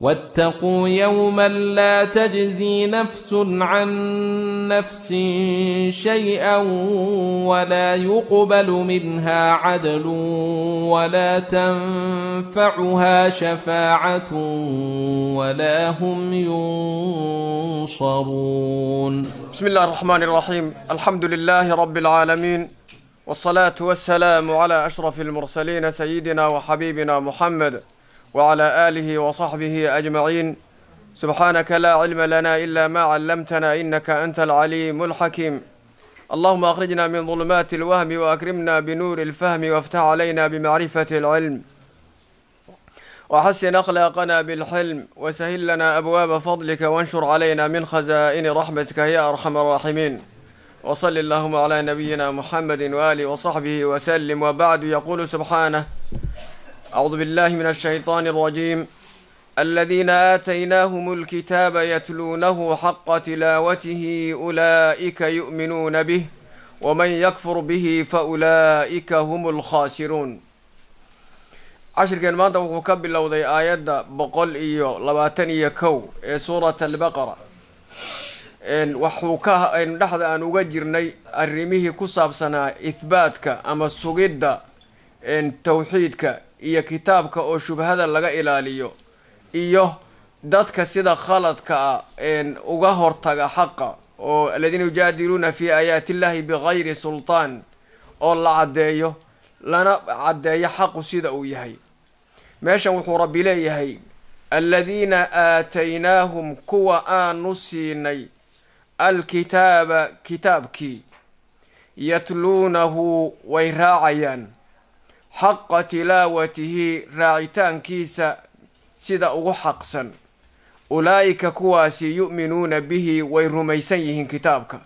واتقوا يوما لا تجزي نفس عن نفس شيئا ولا يقبل منها عدل ولا تنفعها شفاعه ولا هم ينصرون بسم الله الرحمن الرحيم الحمد لله رب العالمين والصلاه والسلام على اشرف المرسلين سيدنا وحبيبنا محمد وعلى آله وصحبه أجمعين سبحانك لا علم لنا إلا ما علمتنا إنك أنت العليم الحكيم اللهم أخرجنا من ظلمات الوهم وأكرمنا بنور الفهم وافتح علينا بمعرفة العلم وحسن أخلاقنا بالحلم وسهل لنا أبواب فضلك وانشر علينا من خزائن رحمتك يا أرحم الراحمين وصل اللهم على نبينا محمد وآله وصحبه وسلم وبعد يقول سبحانه أعوذ بالله من الشيطان الرجيم الذين آتيناهم الكتاب يتلونه حق تلاوته أولئك يؤمنون به ومن يكفر به فأولئك هم الخاسرون cashirkeen maanta wuxuu ka bilowday aayadda boqol iyo labaatan iyo kow ee suurat albaqara waxuu ka dhexda aan uga jirnay arrimihii ku saabsanaa ihbaatka ama sugidda tawxiidka iyo kitaabka oo shubhada laga ilaaliyo iyo dadka sida khaladka ah uga hortaga xaqa oo aladiina yujaadiluuna fii aayaati illahi bikayri sultaan oo la caddeeyo lana caddeeyo xaqu sida uu yahay meeshan wuxuu rabbi leeyahay aladiina aataynaahum kuwa aanu siinay alkitaaba kitaabkii yatluunahu way raacayaan xaqa tilaawatihi raacitaankiisa sida ugu xaqsan ulaa'ika kuwaasi yu'minuuna bihi way rumaysan yihiin kitaabka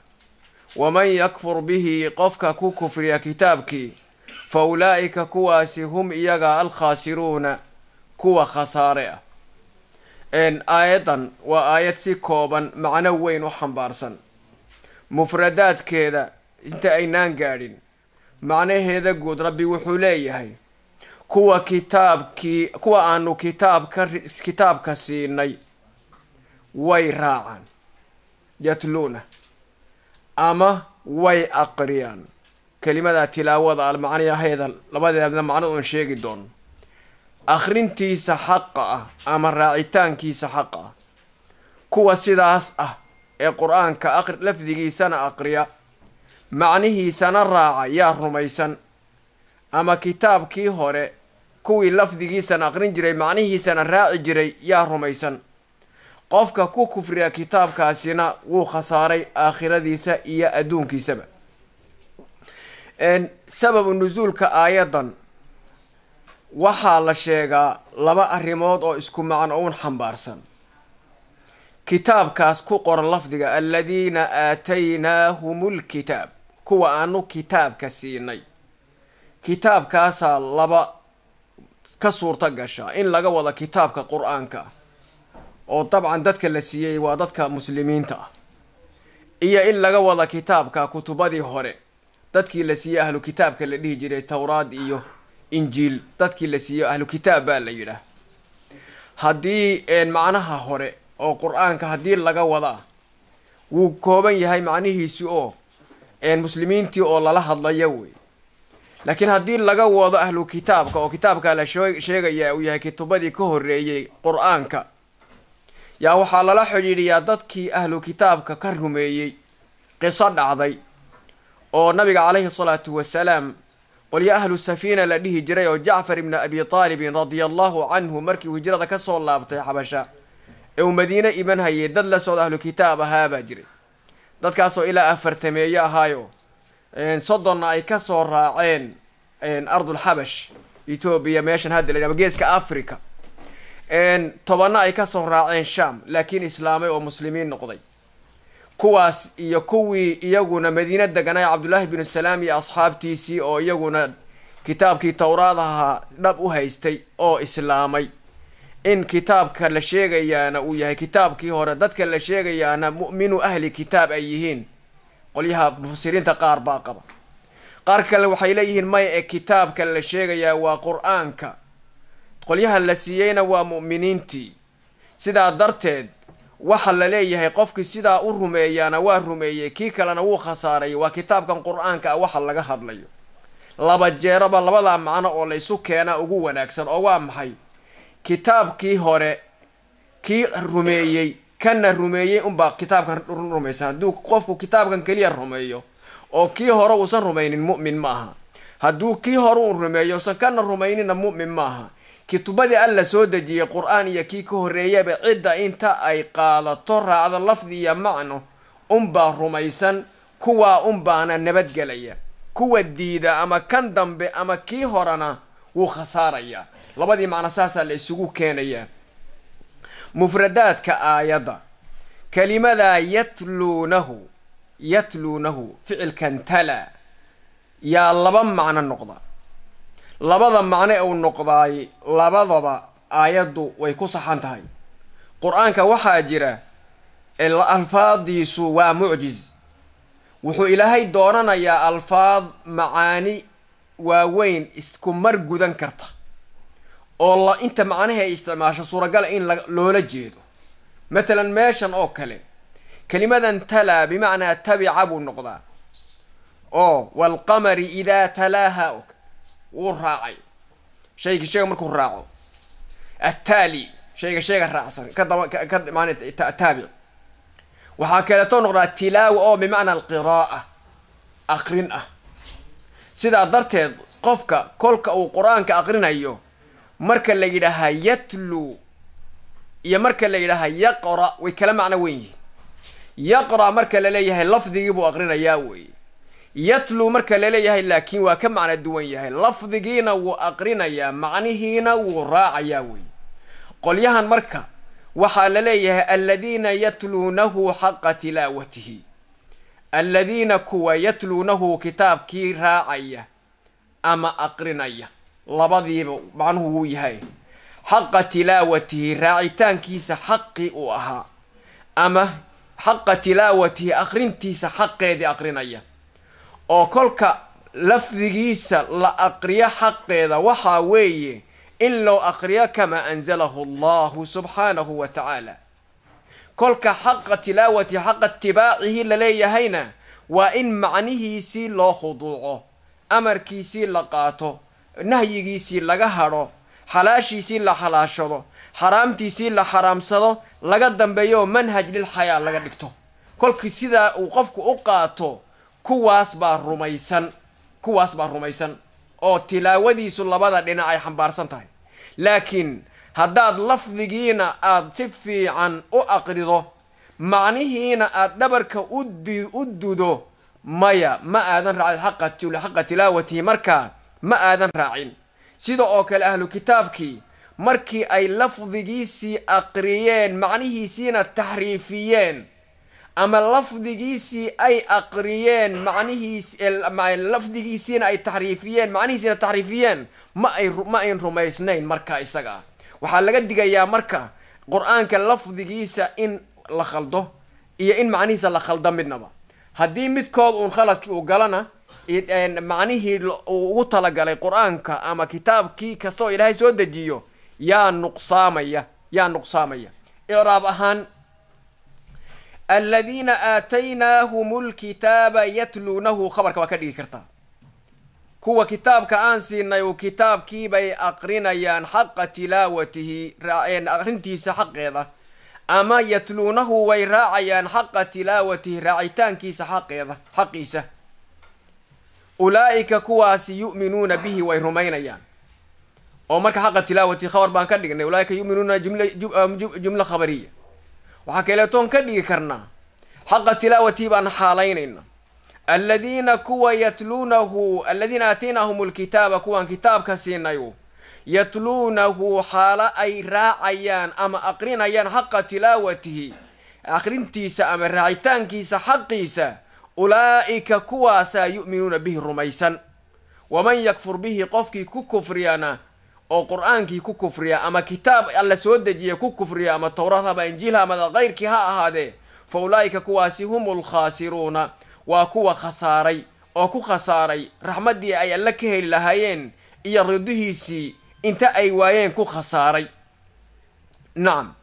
waman yakfur bihi qofka ku kufriya kitaabkii fa ulaa'ika kuwaasi hum iyaga alkhaasiruuna kuwa khasaare ah aayaddan waa aayad si kooban macno weyn u xambaarsan mufradaadkeeda inta aynaan gaadhin macnaheeda guud rabbi wuxuu leeyahay kuwa kitaabkii kuwa aanu kitaabka kitaabka siinay way raacaan yatluuna ama way aqriyaan kelimadaa tilaawada almacniyaheeda labadeedna macno uun sheegi doono akhrintiisa xaqa ah ama raacitaankiisa xaqa ah kuwa sidaas ah ee qur-aanka lafdigiisana aqriya macnihiisana raaca yaa rumaysan ama kitaabkii hore kuwii lafdigiisan aqrin jiray macnihiisana raaci jiray yaa rumaysan qofka ku kufriya kitaabkaasina wuu khasaaray aakhiradiisa iyo adduunkiisaba sababu nusuulka aayaddan waxaa la sheegaa laba arrimood oo isku macno uun xambaarsan kitaabkaas ku qoran lafdiga aladiina aataynaahum lkitaab kuwa aanu kitaabka siinay kitaabkaasaa laba ka suurto gasha in laga wada kitaabka qur-aanka oo dabcan dadka la siiyey waa dadka muslimiinta ah iyo in laga wada kitaabka kutubadii hore dadkii la siiyey ahlu kitaabka la dhihi jiray towraad iyo injiil dadkii la siiyo ahlu kitaab baa la yidhaah haddii macnaha hore oo qur-aanka haddii laga wadaa wuu kooban yahay macnihiisi oo muslimiintii oo lala hadlaya wey laakiin haddii laga wado ahlu kitaabka oo kitaabkaa la sheegaya uu yahay kitubadii ka horreeyey qur-aanka yaa waxaa lala xidhiidhiyaa dadkii ahlu kitaabka ka rumeeyey qiso dhacday oo nabiga calayhi salaatu wasalaam qolyo ahlu safiina la dhihi jiray oo jacfar ibni abi taalibin radia allahu canhu markii uu hijrada ka soo laabtay xabasha ee uu madiine iman hayay dad la socdo ahlu kitaab ahaa baa jiray dadkaasoo ilaa afartameeye ahaayo soddonna ay ka soo raaceen ardulxabash etoobiya meeshan hadda ama geeska africa tobanna ay ka soo raaceen sham laakiin islaamay oo muslimiin noqday kuwaas iyo kuwii iyaguna madiina deganay cabdullaahi binu salaam iyo asxaabtiisii oo iyaguna kitaabkii towraad ahaa dhab u haystay oo islaamay in kitaabka la sheegayaana uu yahay kitaabkii hore dadka la sheegayaana mu'minu ahli kitaab ay yihiin qolyaha mufasiriinta qaar baa qaba qaar kale waxay leeyihiin maya ee kitaabka la sheegayaa waa qur-aanka qolyaha la siiyeyna waa mu'miniintii sidaa darteed waxa la leeyahay qofkii sidaa u rumeeyaana waa rumeeyey kii kalena wuu khasaaray waa kitaabkan qur-aanka ah waxa laga hadlayo laba jeeraba labadaa macno oo laysu keenaa ugu wanaagsan oo waa maxay kitaabkii hore kii rumeeyey kana rumeeyey unbaa kitaabkan rumaysan hadduu qofku kitaabkan keliya rumeeyo oo kii hore uusan rumaynin mu'min ma aha hadduu kii hore uu rumeeyo usan kana rumayninna mu'min ma aha kitubadii alla soo dejiyey qur-aan iyo kii ka horreeyaba cidda inta ay qaadato raacdo lafdi iyo macno unbaa rumaysan kuwaa unbaana nabadgelaya kuwa diida ama kan dambe ama kii horena wuu khasaarayaa labadii macno saasaa la isugu keenayaa mufradaadka aayadda kelimadaa yatluunahu yatluunahu ficilkan tala yaa laba macno noqda labada macno ee uu noqdaay labadaba aayaddu way ku saxan tahay qur-aanka waxaa jira alfaaddiisu waa mucjiz wuxuu ilaahay doonanayaa alfaad macaani waaweyn isku mar gudan karta oo inta macnaha ay isticmaasho suuragala in loola jeedo matalan meeshan oo kale kelimadan talaa bimacnaa tabica buu noqdaa oo waalqamari idaa talaaha oo kale wuu raacay shayga sheega markuu raaco attaali shayga sheega raacsan kadabakataabic waxaa kaleetoo noqdaa tilaawa oo bimacnaa alqiraa'a akrin ah sidaa darteed qofka kolka uu qur-aanka aqrinayo marka la yidhaahaa yatlu iyo marka la yidhaahaa yaqra way kala macno weyn yihin yaqra marka la leeyahay lafdigii buu aqrinayaa weeye yatlu marka laleeyahay laakiin waa ka macno duwan yahay lafdigiina wuu aqrinayaa macnihiina wuu raacayaa weeye qolyahan marka waxaa la leeyahay aladiina yatluunahu xaqa tilaawatihi alladiina kuwa yatluunahu kitaabkii raacaya ama aqrinaya labadiiba macnuhu wuu yahay xaqa tilaawatihi raacitaankiisa xaqii uu ahaa ama xaqa tilaawatihi aqrintiisa xaqeedii aqrinaya oo kolka lafdigiisa la aqriyo xaqeeda waxaa weeye in loo aqriyo kamaa anzalahu allaahu subxaanahu wa tacaala kolka xaqa tilaawatihi xaqa itibaacihi laleeyahayna waa in macnihiisii loo khuduuco amarkiisii la qaato nahyigiisii laga hadho xalaashiisii la xalaashado xaraamtiisii la xaraamsado laga dambeeyo oo manhaj lilxayaa laga dhigto kolkii sidaa uu qofku u qaato kuwaas baa rumaysan kuwaas baa rumaysan oo tilaawadiisu labada dhinac ay xambaarsan tahay laakiin haddaad lafdigiina aad si fiican u aqrido macnihiina aad dhabarka u dudo maya ma aadan raacin xaqa tilaawatihi markaa ma aadan raacin sida oo kale ahlu kitaabkii markii ay lafdigiisii aqriyeen macnihiisiina taxriifiyeen ama lafdigiisii ay aqriyeen macnihiislafdigiisiina ay taxriifiyeen macnihiisiina taxriifiyeen ma ay ma ayn rumaysnayn marka isaga waxaa laga digayaa marka qur-aanka lafdigiisa in la khaldo iyo in macnihiisa la khaldo midnaba haddii midkood uun khaladkii uu galana Eh, macnihii uu ugu talagalay qur-aanka ama kitaabkii kastoo ilaahay soo dejiyo yaa nuqsaamaya yaa nuqsaamaya icraab ahaan aladiina aataynaahum lkitaaba yatluunahu khabarka waa ka dhigi kartaa kuwa kitaabka aan siinay uu kitaabkiibay aqrinayaan xaqa tilaawatihi eh, aqrintiisa xaqeeda ama yatluunahu way raacayaan xaqa tilaawatihi raacitaankiisa xaqeeda xaqiisa ulaa'ika kuwaasi yu'minuuna bihi way rumaynayaan oo marka xaqa tilaawati khabar baan ka dhignay ulaaika yuminuuna jumla khabariya waxaa kaleetoon ka dhigi karnaa xaqa tilaawati baan xaalaynayna alladiina kuwa yatluunahu aladiina aataynaahum alkitaaba kuwaan kitaabka siinayu yatluunahu xaalo ay raacayaan ama aqrinayaan xaqa tilaawatihi aqrintiisa ama raacitaankiisa xaqiisa ulaa'ika kuwaasaa yu'minuuna bihi rumaysan waman yakfur bihi qofkii ku kufriyana oo qur-aankii ku kufriya ama kitaab alla soo dejiya ku kufriya ama towrad ama injiilha ama kayrkii ha ahaadee fa ulaa'ika kuwaasi humu lkhaasiruuna waa kuwa khasaaray oo ku khasaaray raxmaddii ay alle ka heli lahaayeen iyo ridihiisii inta ay waayeen ku khasaaray nacam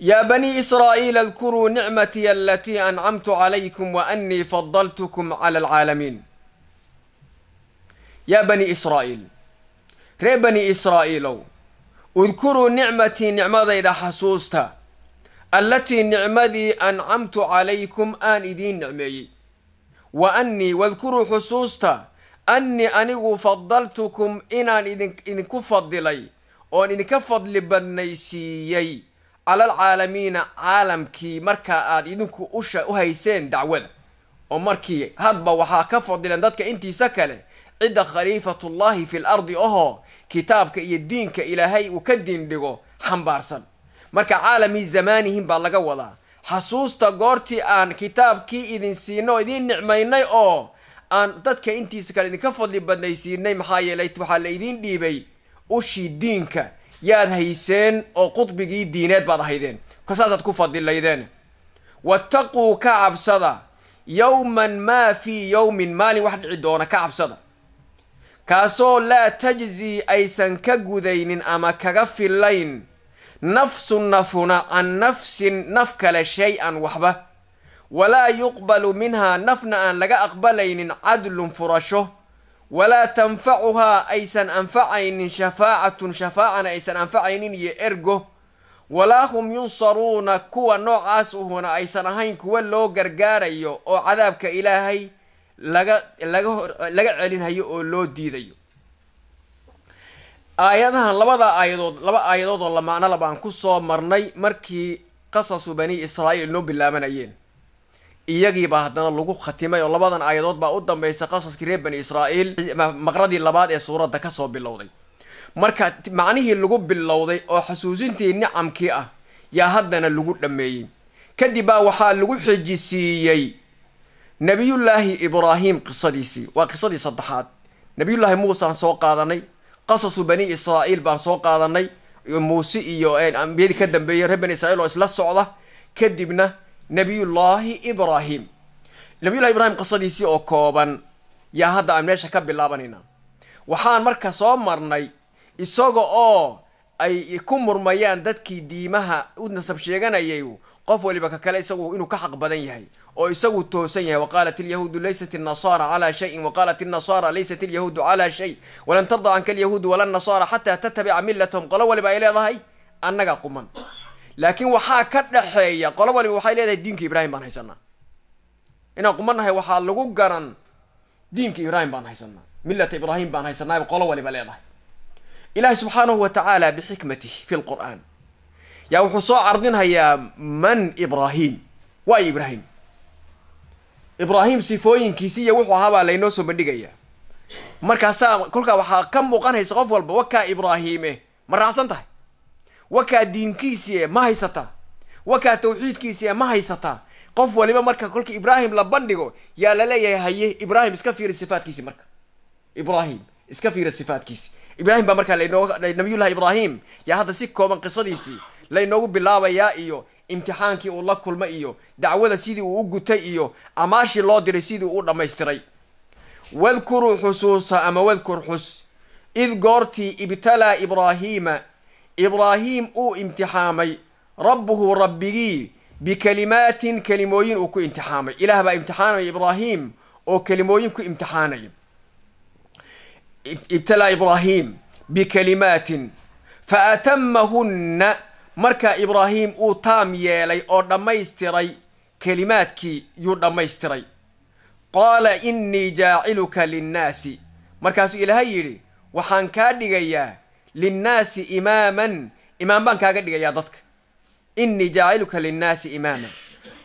yaa banii israa'iila adkuruu nicmatiya alatii ancamtu calaykum wa annii fadaltukum cala alcaalamiin yaa banii israa'iil ree bani israa'iilow udkuruu nicmatii nicmadayda xasuusta allatii nicmadii ancamtu calaykum aan idiin nicmeeyey wa annii wadkuruu xusuusta annii anigu fadaltukum inaan idin idinku fadilay oon idinka fadli badnaysiiyey calalcaalamiina caalamkii markaa aad idinku usha u hayseen dacwada oo markii hadba waxaa ka fadilan dadka intiisa kale cidda khaliifatullaahi fil ardi ahoo kitaabka iyo diinka ilaahay uu ka diindhigo xambaarsan marka caalamii zamaanihim baa laga wadaa xasuusta goortii aan kitaabkii idin siinay oo idiin nicmaynay oo aan dadka intiisa kale idinka fadli badnaysiinay maxaa yeelay waxaa la idiin dhiibay ushii diinka yaad hayseen oo qudbigii diineed baad ahaydeen kasaasaad ku fadilaydeen wattaquu ka cabsada yowman maa fii yowmin maalin wax dhici doona ka cabsada kaasoo laa tajzii aysan ka gudaynin ama kaga filayn nafsun nafuna can nafsin naf kale shay-an waxba walaa yuqbalu minhaa nafna aan laga aqbalaynin cadlun furasho walaa tanfacuhaa aysan anfacaynin shafaacatun shafaacana aysan anfacaynin iyo ergo walaa hum yunsaruuna kuwa noocaas uhuna aysan ahayn kuwa loo gargaarayo oo cadaabka ilaahay laga laga laga celinhayo oo loo diidayo aayadahan labada aayadood laba aayadood oo la aan ku soo marnay markii qasasu bani israa'iil noo bilaabanayeen iyagii baa haddana lagu khatimay oo labadan aayadood baa u dambaysa qasaskii reer bani israa'iil maqradii labaad ee suuradda kasoo bilowday marka macnihii lagu bilowday oo xasuusintii nicamkii ah yaa haddana lagu dhammeeyey kadib baa waxaa lagu xejisiiyey nebiyullaahi ibraahim qisadiisii waa qisadii saddexaad nebiyullaahi muusaan soo qaadanay qasasu bani israa'iil baan soo qaadanay muuse iyo ambiyadii ka dambeeyey reer bani israiil oo isla socda kadibna nabiyullaahi ibraahim nabiyullahi ibrahim qisadiisii oo kooban yaa hadda aan meesha ka bilaabanaynaa waxaan marka soo marnay isaga oo ay ku murmayaan dadkii diimaha u nasab sheeganayay qof waliba ka kale isagu inuu ka xaq badan yahay oo isagu toosan yahay waqaalat alyahuudu laysat alnasaara calaa shayin waqaalat alnasaara laysat ilyahuudu calaa shay walan tarda canka alyahuudu wala nasaara xataa tatabica millatahum qolo waliba ay leedahay annaga quman laakiin waxaa ka dhexeeya qolo waliba waxay leedahay diinka ibraahim baan haysanaa inaan qumanahay waxaa lagu garan diinka ibraahim baan haysanaa millata ibraahim baan haysanaa qolo waliba leedahay ilaahi subxaanahu watacaala bixikmatih fi lqur'aan yaa wuxuu soo cardinhayaa man ibraahim waay ibraahim ibraahim sifooyinkiisi iyo wuxuu ahaabaa laynoo soo bandhigaya markaasaa kolkaa waxaa ka muuqanaysa qof walba wakaa ibraahime ma raacsan tahay wakaa diinkiisii ma haysataa wakaa tawxiidkiisii ma haysataa qof waliba marka kolka ibraahim la bandhigo yaa la leeyahay haye ibraahim iska fiiri sifaadkiisi marka ibraahim iska fiiri sifaadkiisi ibraahim baa markaa nabiyullahi ibraahim yaa hadda si kooban qisadiisii laynoogu bilaabayaa iyo imtixaankii uu la kulmay iyo dacwada sidii uu u gutay iyo amaashii loo diray sidii uu u dhammaystiray wadkuruu xusuusa ama wadkur xus id goortii ibtalaa ibraahiima ibraahiim uu imtixaamay rabbuhu rabbigii bikalimaatin kelimooyin uu ku imtixaamay ilaah baa imtixaanaya ibraahiim oo kelimooyin ku imtixaanaya ibtalaa ibraahim bikalimaatin fa atamahunna markaa ibraahim uu taam yeelay oo dhammaystiray kelimaadkii yuu dhammaystiray qaala innii jaaciluka linnaasi markaasuu ilaahay yidhi waxaan kaa dhigayaa linnaasi imaaman imaam baan kaaga dhigayaa dadka innii jaaciluka linnaasi imaaman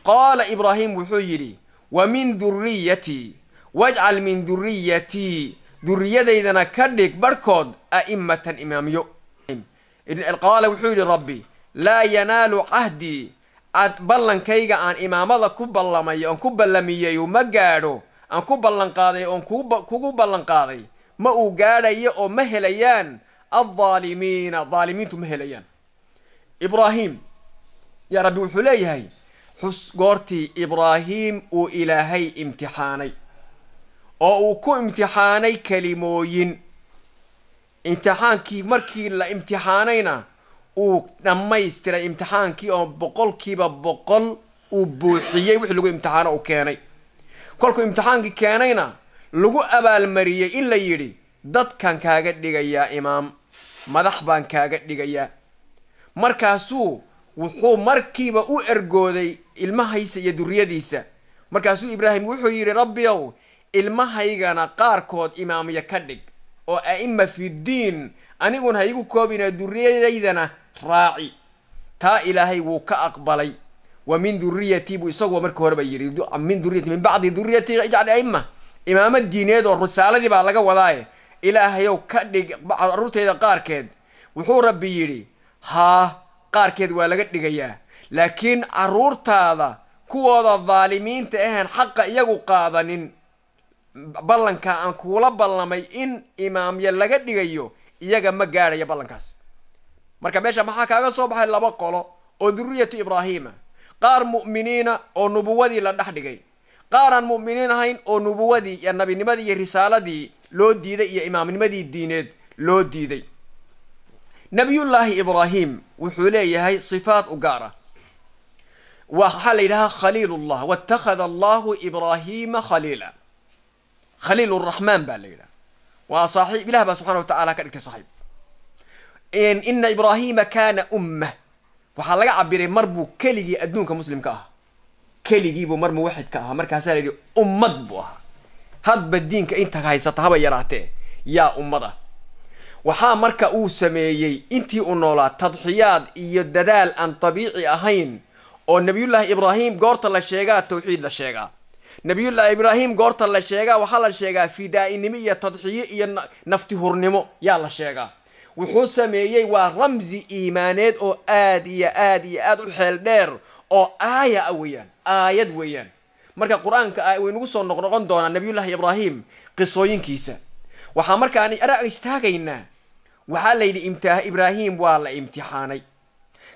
qaala ibraahim wuxuu yidhi wa min duriyatii wajcal min duriyatii duriyadaydana ka dhig barhkood a'immatan imaamyo qaala wuxuu yidhi rabbi laa yanaalu cahdii ballankayga aan imaamada ku ballamay oon ku ballamiyey ma gaadho aan ku ballanqaaday oon kugu ballanqaaday ma uu gaadhayo oo ma helayaan aldaalimiina daalimiintu ma helayaan ibraahim yaa rabbi wuxuu leeyahay xus goortii ibraahim uu ilaahay imtixaanay oo uu ku imtixaanay kelimooyin imtixaankii markii la imtixaanayna uu dhammaystiray imtixaankii oo boqolkiiba boqol uu buuxiyey wixii lagu imtixaano uu keenay kolkuu imtixaankii keenayna lagu abaalmariyey in la yidhi dadkan kaaga dhigayaa imaam madax baan kaaga dhigayaa markaasuu wuxuu markiiba u ergooday ilmahaysa iyo duriyadiisa markaasuu ibraahim wuxuu yidhi rabbi ow ilmahaygana qaarkood imaamyo ka dhig oo a'ima fiddiin aniguna ha igu koobina duriyadaydana raaci taa ilaahay wuu ka aqbalay wa min durriyatii buu isaguwa marka horeba yidhi min duriyati min bacdi duriyati ijcal a'ima imaamo diineed oo risaaladii baa laga wadaaye ilaahayow ka dhig carruurtayda qaarkeed wuxuu rabbi yidhi haa qaarkeed waa laga dhigayaa laakiin carruurtaada kuwooda daalimiinta ahaan xaqa iyagu qaadanin ballanka aan kuula ballamay in imaamya laga dhigayo iyaga ma gaadhaya ballankaas marka meesha maxaa kaaga soo baxay laba qolo oo duriyatu ibraahiima qaar mu'miniina oo nubuwadii la dhex dhigay qaaraan mu'miniin ahayn oo nubuwadii iyo nabinimadii iyo risaaladii loo diiday iyo imaamnimadii diineed loo diiday nabiyullaahi ibraahim wuxuu leeyahay sifaat u gaar ah waxaa la yidhahaa khaliilullah watakhada allahu ibraahiima khaliila khaliil raxmaan baa la yidhaha waa saaxiib ilah baa subxana wa tacaala ka dhigtay saxiib ina ibraahima kaana ummah waxaa laga cabiray mar buu keligii adduunka muslimka ahaa keligii buu mar ka ahaa markaasaa la yidhi ummad buu ahaa hadba diinka inta haysata haba yaraatee yaa ummada waxaa marka uu sameeyey intii u noolaa tadxiyaad iyo dadaal aan dabiici ahayn oo nebiyullaahi ibraahim goorta la sheegaa tawxiid la sheegaa nebiyullaahi ibraahim goorta la sheegaa waxaa la sheegaa fidaa-inimo iyo tadxiyo iyo naftihurnimo yaa la sheegaa wuxuu sameeyey waa ramsi iimaaneed oo aad iyo aad iyo aad u xeel dheer oo aaya ah weeyaan aayad weeyaan marka qur-aanka ah waynagu soo noqnoqon doonaa nabiyullaahi ibraahim qisooyinkiisa waxaa markaan anaa istaagaynaa waxaa la yidhi ibraahim waa la imtixaanay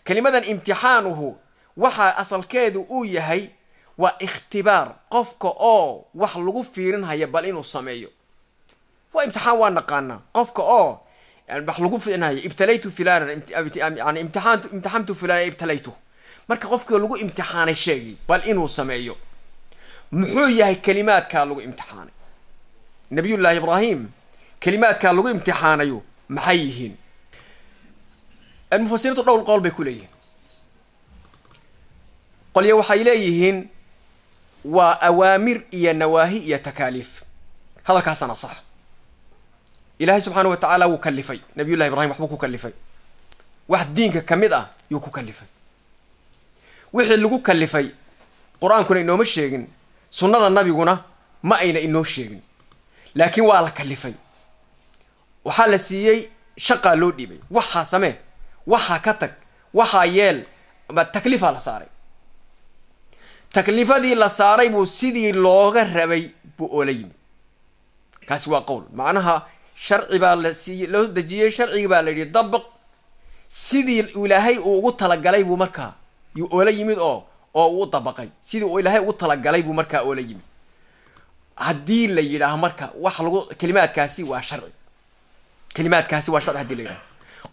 kelimadan imtixaanuhu waxaa asalkeedu uu yahay waa ikhtibaar qofka oo wax lagu fiirinhaya bal inuu sameeyo waa imtixaan waa naqaanaa qofka oo wax lagu fiirinhaya ibtalaytu filanan yani imtixaantu filanan ibtalaytu marka qofka lagu imtixaanay sheegi bal inuu sameeyo muxuu yahay kelimaadkaa lagu imtixaanay nabiyullaahi ibraahim kelimaadkaa lagu imtixaanayo maxay yihiin mufasiriintu dhowr qool bay ku leeyihiin qolya waxay leeyihiin waa awaamir iyo nawaahi iyo takaaliif hadalkaasana sax ilaahay subxaana watacaala wuu kalifay nabiyullahi ibrahim waxbuu ku kalifay wax diinka ka mid ah yuu ku kalifay wixii lagu kalifay qur-aankuna inooma sheegin sunnada nabiguna ma ayna inoo sheegin laakiin waa la kalifay waxaa la siiyey shaqaa loo dhiibay waxaa samee waxaa ka tag waxaa yeel ama taklifaa la saaray taklifadii la saaray buu sidii looga rabay buu oola yimid kaasi waa qowl macnaha sharci baa la siiye loo dejiyey sharcigii baa la yidhi dabiq sidii ilaahay uu ugu talagalay buu markaa yuu oola yimid oo oo uu dabaqay sidii uu ilaahay ugu talagalay buu markaa oola yimi haddii la yidhaah marka wax lagu kalimaadkaasi waa sharci kalimaadkaasi waa sharci hadii la yidhaho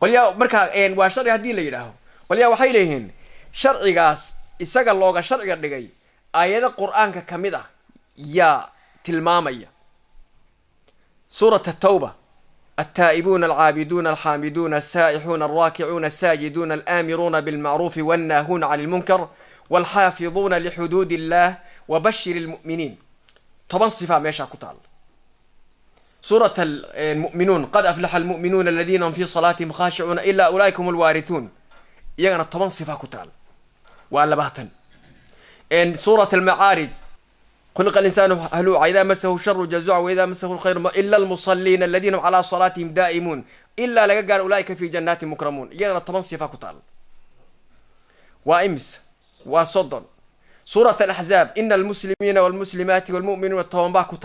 qolyaa markaa waa sharci haddii la yidhaaho qolyaa waxay leeyihiin sharcigaas isaga looga sharciga dhigay aayado qur-aanka ka mid ah yaa tilmaamaya suurat atawba ataa'ibuuna alcaabiduuna alxaamiduuna alsaa'ixuuna alraakicuuna asaajiduuna alaamiruuna bilmacruufi wannaahuuna cani lmunkar wlxaafiduuna lixuduud illaah wabashir lmuminiin toban sifaa meeshaa ku taal suurat almu'minuun qad aflaxa almu'minuuna aladiina hum fii salaatihim khaashicuuna ilaa ulaika hum alwaarihuun iyagana toban sifaa ku taal waa labaatan suurat almacaarij khuliqa alinsaanu haluuca idaa masahu sharu jazuca waidaa masahu lkhayru ila almusaliina aladiina hum calaa salaatihim daa'imuun ilaa laga gaaro ulaa'ika fii janaatin mukramuun iyagana toban sifaa ku taal waa imis waa soddon suurat alaxzaab ina almuslimiina walmuslimaati walmu'miniina toban baa ku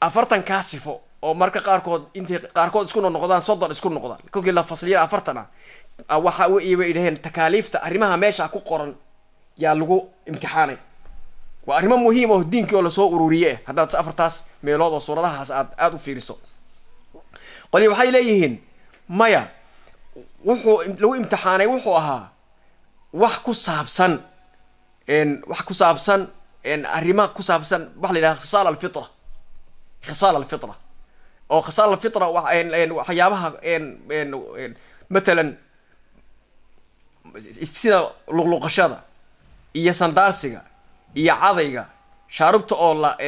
afartan kaa sifo oo marka qaarkood intay qaarkood isku noqnoqdaan soddon isku noqdaan kolkii la fasliya afartan ah waxa wey dhaheen takaaliifta arrimaha meesha ku qoran yaa lagu imtixaanay waa arrimo muhiim oo diinkii oo lasoo ururiye haddaad afartaas meelood oo suuradahaas aad aada u fiiriso qoli waxay leeyihiin maya wuxuu lagu imtixaanay wuxuu ahaa wax ku saabsan wax ku saabsan arrima ku saabsan waxa la yidhaha khisaal alfitra khisaal alfitra oo khisaal alfitra waxyaabaha matalan sida luqluqashada iyo sandaarsiga iyo cadayga shaarubta oo la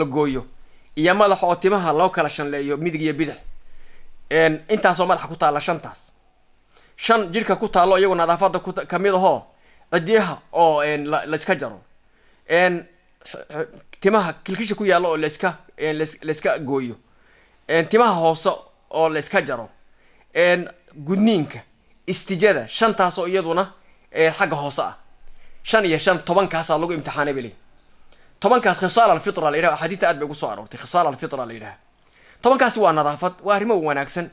la gooyo iyo madaxa oo timaha loo kala shanleeyo midig iyo bidix intaasoo madaxa ku taalla shantaas shan jirka ku taallo iyagoo nadaafada ku kamid ahoo cidiyaha oo layska jaro timaha kilkisha ku yaalla oo laska layska gooyo timaha hoose oo layska jaro gudniinka istijada shantaas oo iyaduna xagga hoose ah shan iyo shan tobankaasaa lagu imtixaanay bali tobankaas khisaal alfitra la yidhaha axaadiista aad bay ugu soo aroortay khisaal alfitra la yidhaha tobankaasi waa nadaafad waa arrimo wanaagsan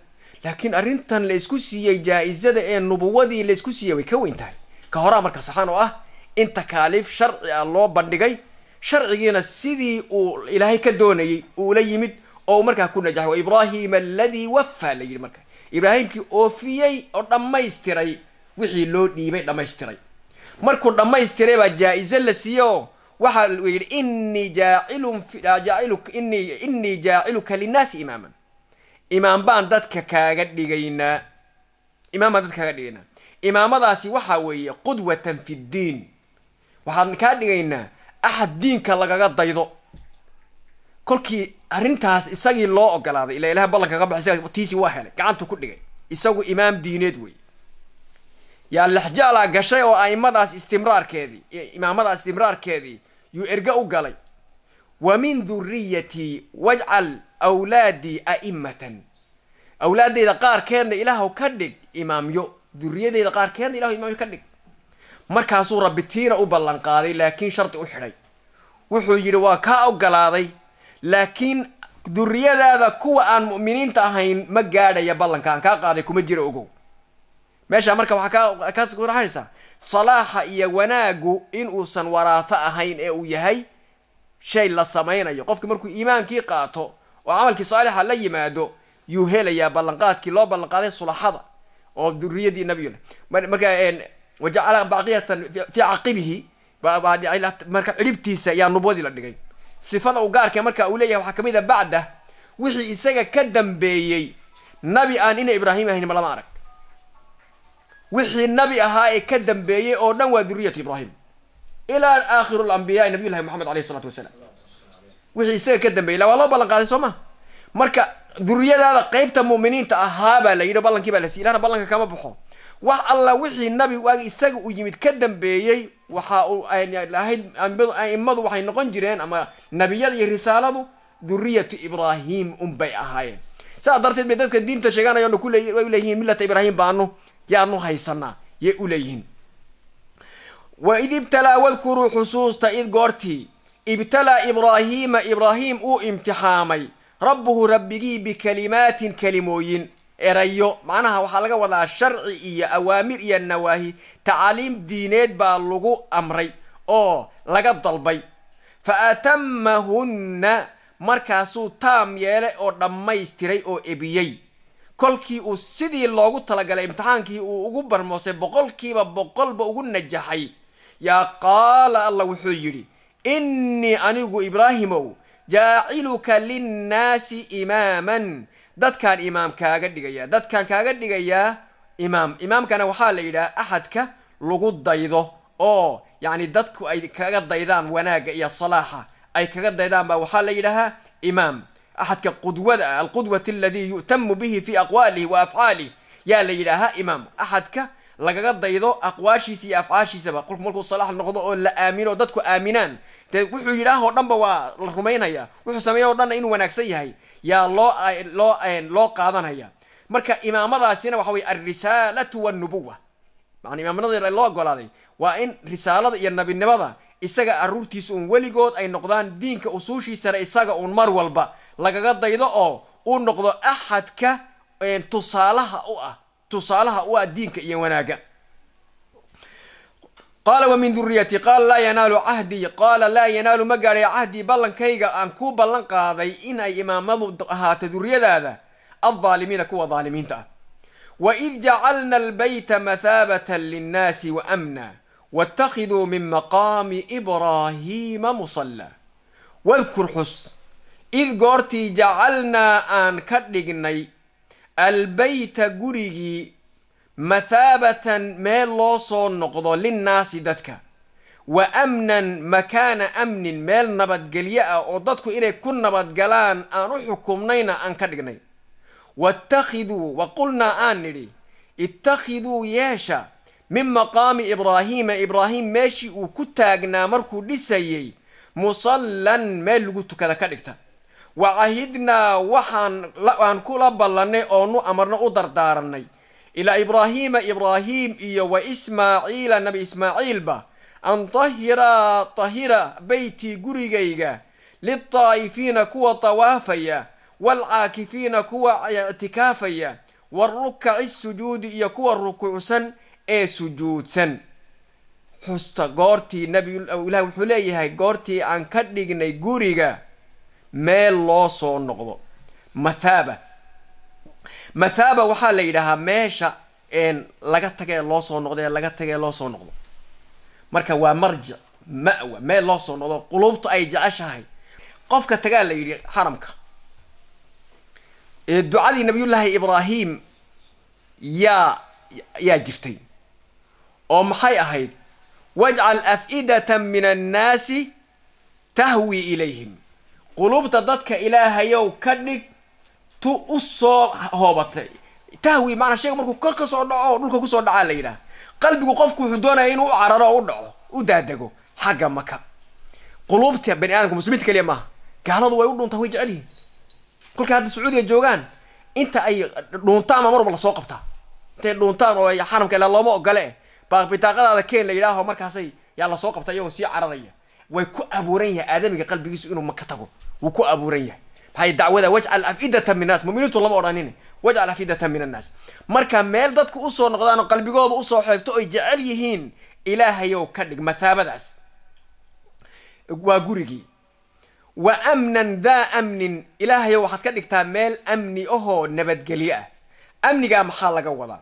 laakiin arrintan laysku siiyey jaa-isada ee nubuwadii laysku siiyey way ka weyn tahay ka horaa marka saxaan oo ah in takaaliif sharci a ah loo bandhigay sharcigiina sidii uu ilaahay ka doonayey uu la yimid oo uu markaa ku najaxay wa ibraahiima aladii waffaa la yidhi marka ibraahimkii oofiyey oo dhammaystiray wixii loo dhiibay dhammaystiray markuu dhammaystiray baa jaa-iso la siiye oo waxa yidhi inii jaacilun jaaciluk inii innii jaaciluka linnaasi imaaman imaam baan dadka kaaga dhigaynaa imaam baan dadka kaaga dhigaynaa imaamadaasi waxaa weeye qudwatan fi ddiin waxaan kaa dhigaynaa axad diinka lagaga daydo kolkii arrintaas isagii loo ogolaaday ilaa ilaah ballanka baxo baxay tiisi waa helay gacantu ku dhigay isagu imaam diineed wey yaa lexjaalaa gashay oo aimadaas istimraarkeedii imaamadaas istimraarkeedii yuu erga u galay wa min duriyatii wajcal awlaadii a'imatan awlaadeyda qaarkeedna ilaahu ka dhig imaamyo duriyadeyda qaarkeedna ilahu imaamyo ka dhig markaasuu rabbi tiina u ballanqaaday laakiin shardi u xidhay wuxuu yidhi waa kaa ogolaaday laakiin duriyadaada kuwa aan mu'miniinta ahayn ma gaadhaya ballanka aan kaa qaaday kuma jira ogow meeshaa marka waxaa kaakuraxaysaa salaaxa iyo wanaagu inuusan waraato ahayn ee uu yahay shay la samaynayo qofki markuu iimaankii qaato oo camalkii saalixa la yimaado yuu helayaa ballanqaadkii loo ballanqaaday sulaxada oo duriyadii nabiyuna marka wajacala baqiyatan fi caqibihi marka ciribtiisa ayaa nubwadii la dhigay sifada uu gaarkee marka uu leeyahay waxaa kamid a bacda wixii isaga ka dambeeyey nabi aan inay ibraahim ahayn malama arag wixii nabi ahaa ee ka dambeeyey oo dhan waa duriyatu ibraahim ilaa aakhiru lambiyaai nabiyullahi maxamed alayh isalaatu wasalaam wixii isaga ka dambeeyay la waa loo ballan qaaday soo ma marka duriyadaada qeybta mu'miniinta ahaa baa la yidhi ballankii baa la sii ilahna ballanka kama baxo wax alla wixii nabi waagi isaga u yimid ka dambeeyey waxa uu ahayd aimadu waxay noqon jireen ama nabiyada iyo risaaladu duriyatu ibraahim unbay ahaayeen saas darteed bay dadka diinta sheeganayaanu kuley way uleeyihiin millata ibraahim baanu yaanu haysanaa yay uleeyihiin waid ibtalaa wadkuruu xusuusta id goortii ibtalaa ibraahiima ibraahiim uu imtixaamay rabbuhu rabbigii bikalimaatin kelimooyin erayo macnaha waxaa laga wadaa sharci iyo awaamir iyo nawaahi tacaaliim diineed baa lagu amray oo laga dalbay fa atamahunna markaasuu taam yeelay oo dhammaystiray oo ebiyey kolkii uu sidii loogu talagalay imtixaankii uu ugu barmoosay boqolkiiba boqolba ugu najaxay yaa qaala allah wuxuu yidhi innii anigu ibraahimow jaaciluka linnaasi imaaman dadkaan imaam kaaga dhigaya dadkaan kaaga dhigayaa imaam imaamkana waxaa la yidhaha axadka lagu daydo oo yacni dadku ay kaga daydaan wanaagga iyo salaaxa ay kaga daydaan baa waxaa la yidhahaa imaam axadka qudwada ah alqudwat aladii yu'tamu bihi fii aqwaalih wa afcaalih yaa la yidhaahaa imaam axadka lagaga daydo aqwaashiisa iyo afcaashiisaba qolku markuu salaax noqdo oo la aamino dadku aaminaan dee wuxuu yidhi ah, dhanba waa la rumaynaya wuxuu sameeya o dhanna inuu wanaagsan yahay yaa loo loo loo qaadanaya marka imaamadaasina waxa weye alrisaalatu walnubuwa maana imaamadada loo ogolaaday waa in risaalada iyo nabinimada isaga aruurtiisa uun weligood ay noqdaan diinka usuushiisana isaga uun mar walba lagaga daydo oo uu noqdo axadka tusaalaha u ah tusaalaha u ah diinka iyo wanaagga qaala wa min duriyati qaal laa yanaalu cahdii qaala laa yanaalu ma gaadhay cahdii ballankayga aan ku ballan qaaday in ay imaamadu ahaato duriyadaada aldaalimiina kuwa daalimiinta ah waid jacalna albayta mathaabatan linnaasi wa amna wاtakhiduu min maqaami ibraahiima musalla wadkur xus id goortii jacalnaa aan ka dhignay albayta gurigii mathaabatan meel loo soo noqdo linnaasi dadka wa amnan makaana amnin meel nabadgelyo ah oo dadku inay ku nabadgalaan aan u xukumnayna aan ka dhignay waittakhiduu wa qulnaa aan nidhi ittakhiduu yeesha min maqaami ibraahiima ibraahim meeshii uu ku taagnaa markuu dhisayey musallan meel lagu tukada ka dhigta wa cahidnaa waxaan aan kula ballannay oonu amarna u dardaarannay ilaa ibraahima ibraahim iyo wa ismaaciila nabi ismaaciilba an tahiraa tahira beytii gurigayga liltaa'ifiina kuwa tawaafaya waalcaakifiina kuwa ictikaafaya warukaci sujuudi iyo kuwa rukuucsan ee sujuudsan xusta goortii nabiilahi wuxuu leeyahay goortii aan ka dhignay guriga meel loo soo noqdo mathaaba mathaaba waxaa la yidhaahaa meesha laga tagee loo soo noqdo ee laga tagee soo noqdo marka waa marjic ma-wa meel loo soo noqdo qulubta ay jeceshahay qofka tagaa la yidhi xaramka ducadii nabiyullaahi ibraahim yaa yaa jirtay oo maxay ahayd wajcal af'idatan min annaasi tahwi ilayhim qulubta dadka ilaahayow ka dhig tu u soo hoobatay tahwi maanaa sheega markuu kor ka soo dhaco oo dhulka kusoo dhacaa la yidhaah qalbigu qofku wuxuu doonaya inuu u cararo u dhaco u daadego xagga maka quluubta bani aadamka muslimiint keliya maaha gaaladu way u dhuuntaan way jecel yihin kolkay hadda sacuudiga joogaan inta ay dhuuntaan ma mar walba lasoo qabtaa intay dhuuntaan oo xaramka ilaa looma ogole bitaaqadaada keen la yidhaaho markaasay yaa lasoo qabtaa iyagoo sii cararaya way ku abuuran yahay aadamiga qalbigiisu inuu maka tago wuu ku abuuran yahay hay dacwada wajcal afidata min annaas muminiintu lama odhanin wajcal afidata min annaas marka meel dadku usoo noqdaan oo qalbigooda usoo xeebto oy jecel yihiin ilaahayow ka dhig mathaabadaas waa gurigii wa amnan daa amnin ilaahayow waxaad ka dhigtaa meel amni ahoo nabadgelyo ah amnigaa maxaa laga wadaa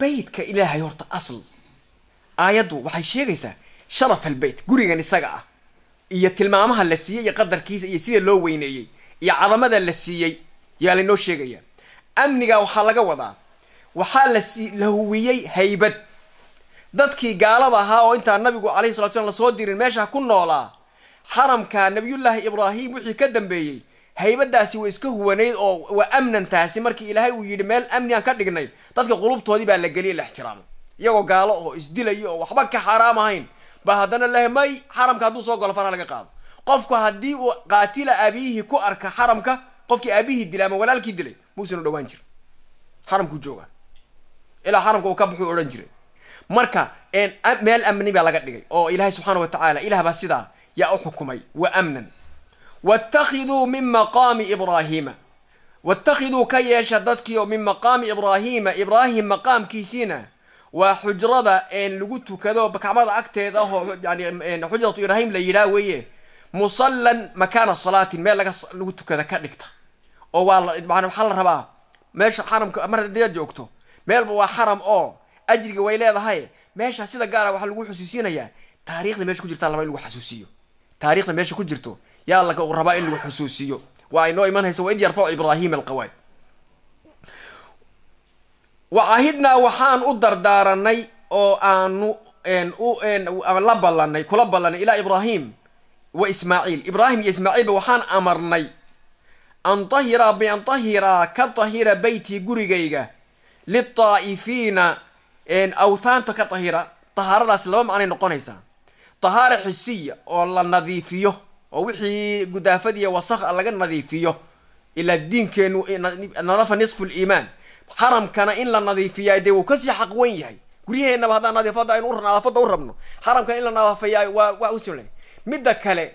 beytka ilaahay horta asl aayaddu waxay sheegaysaa sharaf albeyt gurigan isaga ah iyo tilmaamaha la siiyey iyo qadarkiisa iyo sida loo weyneeyey iyo cadamada la siiyey yaa laynoo sheegaya amniga waxaa laga wadaa waxaa la huwiyey haybad dadkii gaalada ahaa oo intaa nabigu alayhi salatu slam lasoo dirin meeshaa ku noolaa xaramka nabiyullaahi ibraahim wixii ka dambeeyey haybadaasi way iska huwanayd oo waa amnantaasi markii ilaahay uu yidhi meel amni aan ka dhignay dadka qulubtoodii baa la geliya la ixtiraamo iyagoo gaalo oo isdilaya oo waxba ka xaraam ahayn ba haddana leh may xaramka hadduu soo golo fara laga qaado qofku haddii uu qaatila abiihi ku arka xaramka qofkii aabihii dilay ama walaalkii dilay muusan u dhawaan jira xaramkuu joogaa ilaa xaramka uu ka baxuu odhan jiray marka meel amni baa laga dhigay oo ilaahay subxaana wa tacaala ilaah baa sidaa yaa u xukumay wa amnan watakiduu min maqaami ibraahiima watakiduu ka yeesha dadkii oo min maqaami ibraahiima ibraahim maqaamkiisiina waa xujrada lagu tukado kacmada agteeda ahoo yani xujratu ibrahim la yidhaah weeye musallan makaana salaatin meel lagu tukada ka dhigta oo waa waxaa la rabaa meesha xaramka mar joogto meelba waa xaram oo ajriga way leedahay meesha sida gaara waxaa lagu xusuusinayaa taarikhda meesha ku jirta laba in lagu xasuusiyo taarikhda meesha ku jirto yaa la rabaa in lagu xusuusiyo waa inoo iman hayso wa id yarfacu ibrahima alqawaad wacahidnaa waxaan u dardaaranay oo aanu la ballanay kula ballanay ilaa ibraahim wa ismaaciil ibraahim iyo ismaaciilba waxaan amarnay an tahiraa ka tahira beytii gurigayga litaa'ifiina awthaanta ka tahira tahaaradaasi laba macnay noqonaysaa tahaara xisiya oo la nadiifiyo oo wixii gudaafadiiyo wasakha ah laga nadiifiyo ilaa diinkeennu e, nadafa nisfu liimaan haramkana in la nadiifiyaa dee wuu kasii xaq xaqwan yahay guryaheennaba haddaa nadiifada aynu nadaafadda u rabno haramkana in la nadaafeeyaa waa waa usule midda kale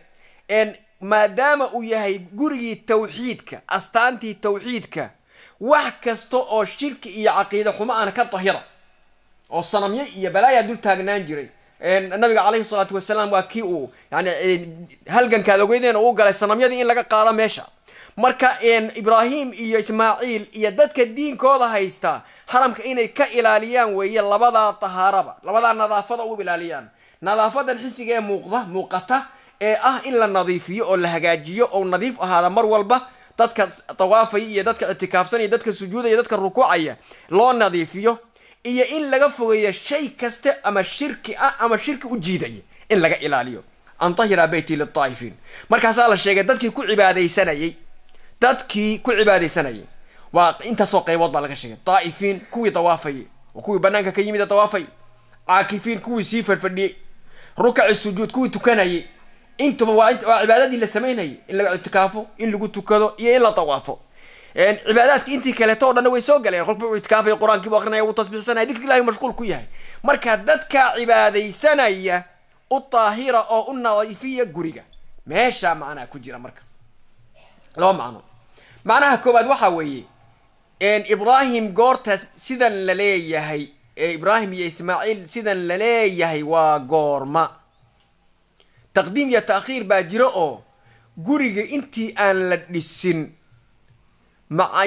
maadaama uu yahay gurigii tawxiidka astaantii tawxiidka wax kasta oo shirki iyo caqiide xumo aana ka dahira oo sanamyo iyo balaayaa dul taagnaan jiray nabiga caleyhi salaatu wasalaam waa kii uu yani halgankaad ad ogeydeen u galay sanamyadii in laga qaado meesha marka ibraahim iyo ismaaciil iyo dadka diinkooda haysta haramka inay ka ilaaliyaan weeye labadaa tahaaraba labadaa nadaafada u ilaaliyaan nadaafadan xisiga ee muuqda muuqata ee ah in la nadiifiyo oo la hagaajiyo oo nadiif ahaada mar walba dadka tawaafaya iyo dadka ictikaafsanaya dadka sujuudaya dadka rukuucaya loo nadiifiyo iyo in laga fogeeyo shay kaste ama shirki ah ama shirki u jiidaya in laga ilaaliyo an tahira beyti litaa'ifiin markaasaa la sheegay dadkii ku cibaadaysanayay dadkii ku cibaadaysanayay waa intaasoo qaybood baa laga sheegay daa'ifiin kuwii dawaafayay oo kuwii banaanka ka yimida dawaafay caakifiin kuwii sii fadhfadhiyey rukaci sujuud kuwii tukanayay intuba waa cibaadadii la samaynayay in la itikaafo in lagu tukado iyo in la dawaafo cibaadaadka intii kaleeto o dhanna way soo galeen qolba uu itikaafay qur-aankii buu akrinaya wuu tasbiixsanaya dikri ilahi mashquul ku yahay marka dadka cibaadaysanaya u daahira oo u nadiifiya guriga meeshaa macnaa ku jira marka laba macno macnaha koowaad waxaa weeye ibraahim goorta sidan la leeyahay ibraahim iyo ismaaciil sidan la leeyahay waa goorma taqdiim iyo taakhiir baa jiro oo guriga intii aan la dhisin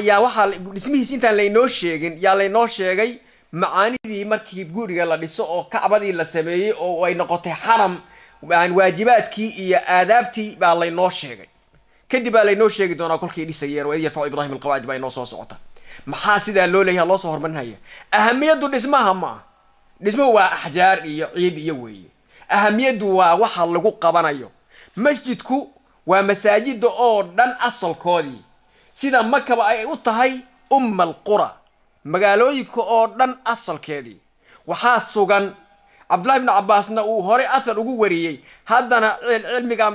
yaa waxaa dhismihiis intaan laynoo sheegin yaa laynoo sheegay macaanidii markii guriga la dhiso oo kacbadii la sameeyey oo ay noqotay xaram waajibaadkii iyo aadaabtii baa laynoo sheegay kadib baa laynoo sheegi doonaa kolkii dhisaya riwaayad yarfacu ibrahim alqawaacid baa inoo soo socota maxaa sidaa loo leeyaha loo soo hormarinaya ahamiyaddu dhismaha maa ah dhismuhu waa axjaar iyo ciid iyo weeye ahamiyaddu waa waxa lagu qabanayo masjidku waa masaajida oo dhan asalkoodii sida makaba ay u tahay umma alqura magaalooyinka oo dhan asalkeedii waxaa sugan cabdullahi bnu cabbaasna uu horey athar ugu wariyey haddana cilmiga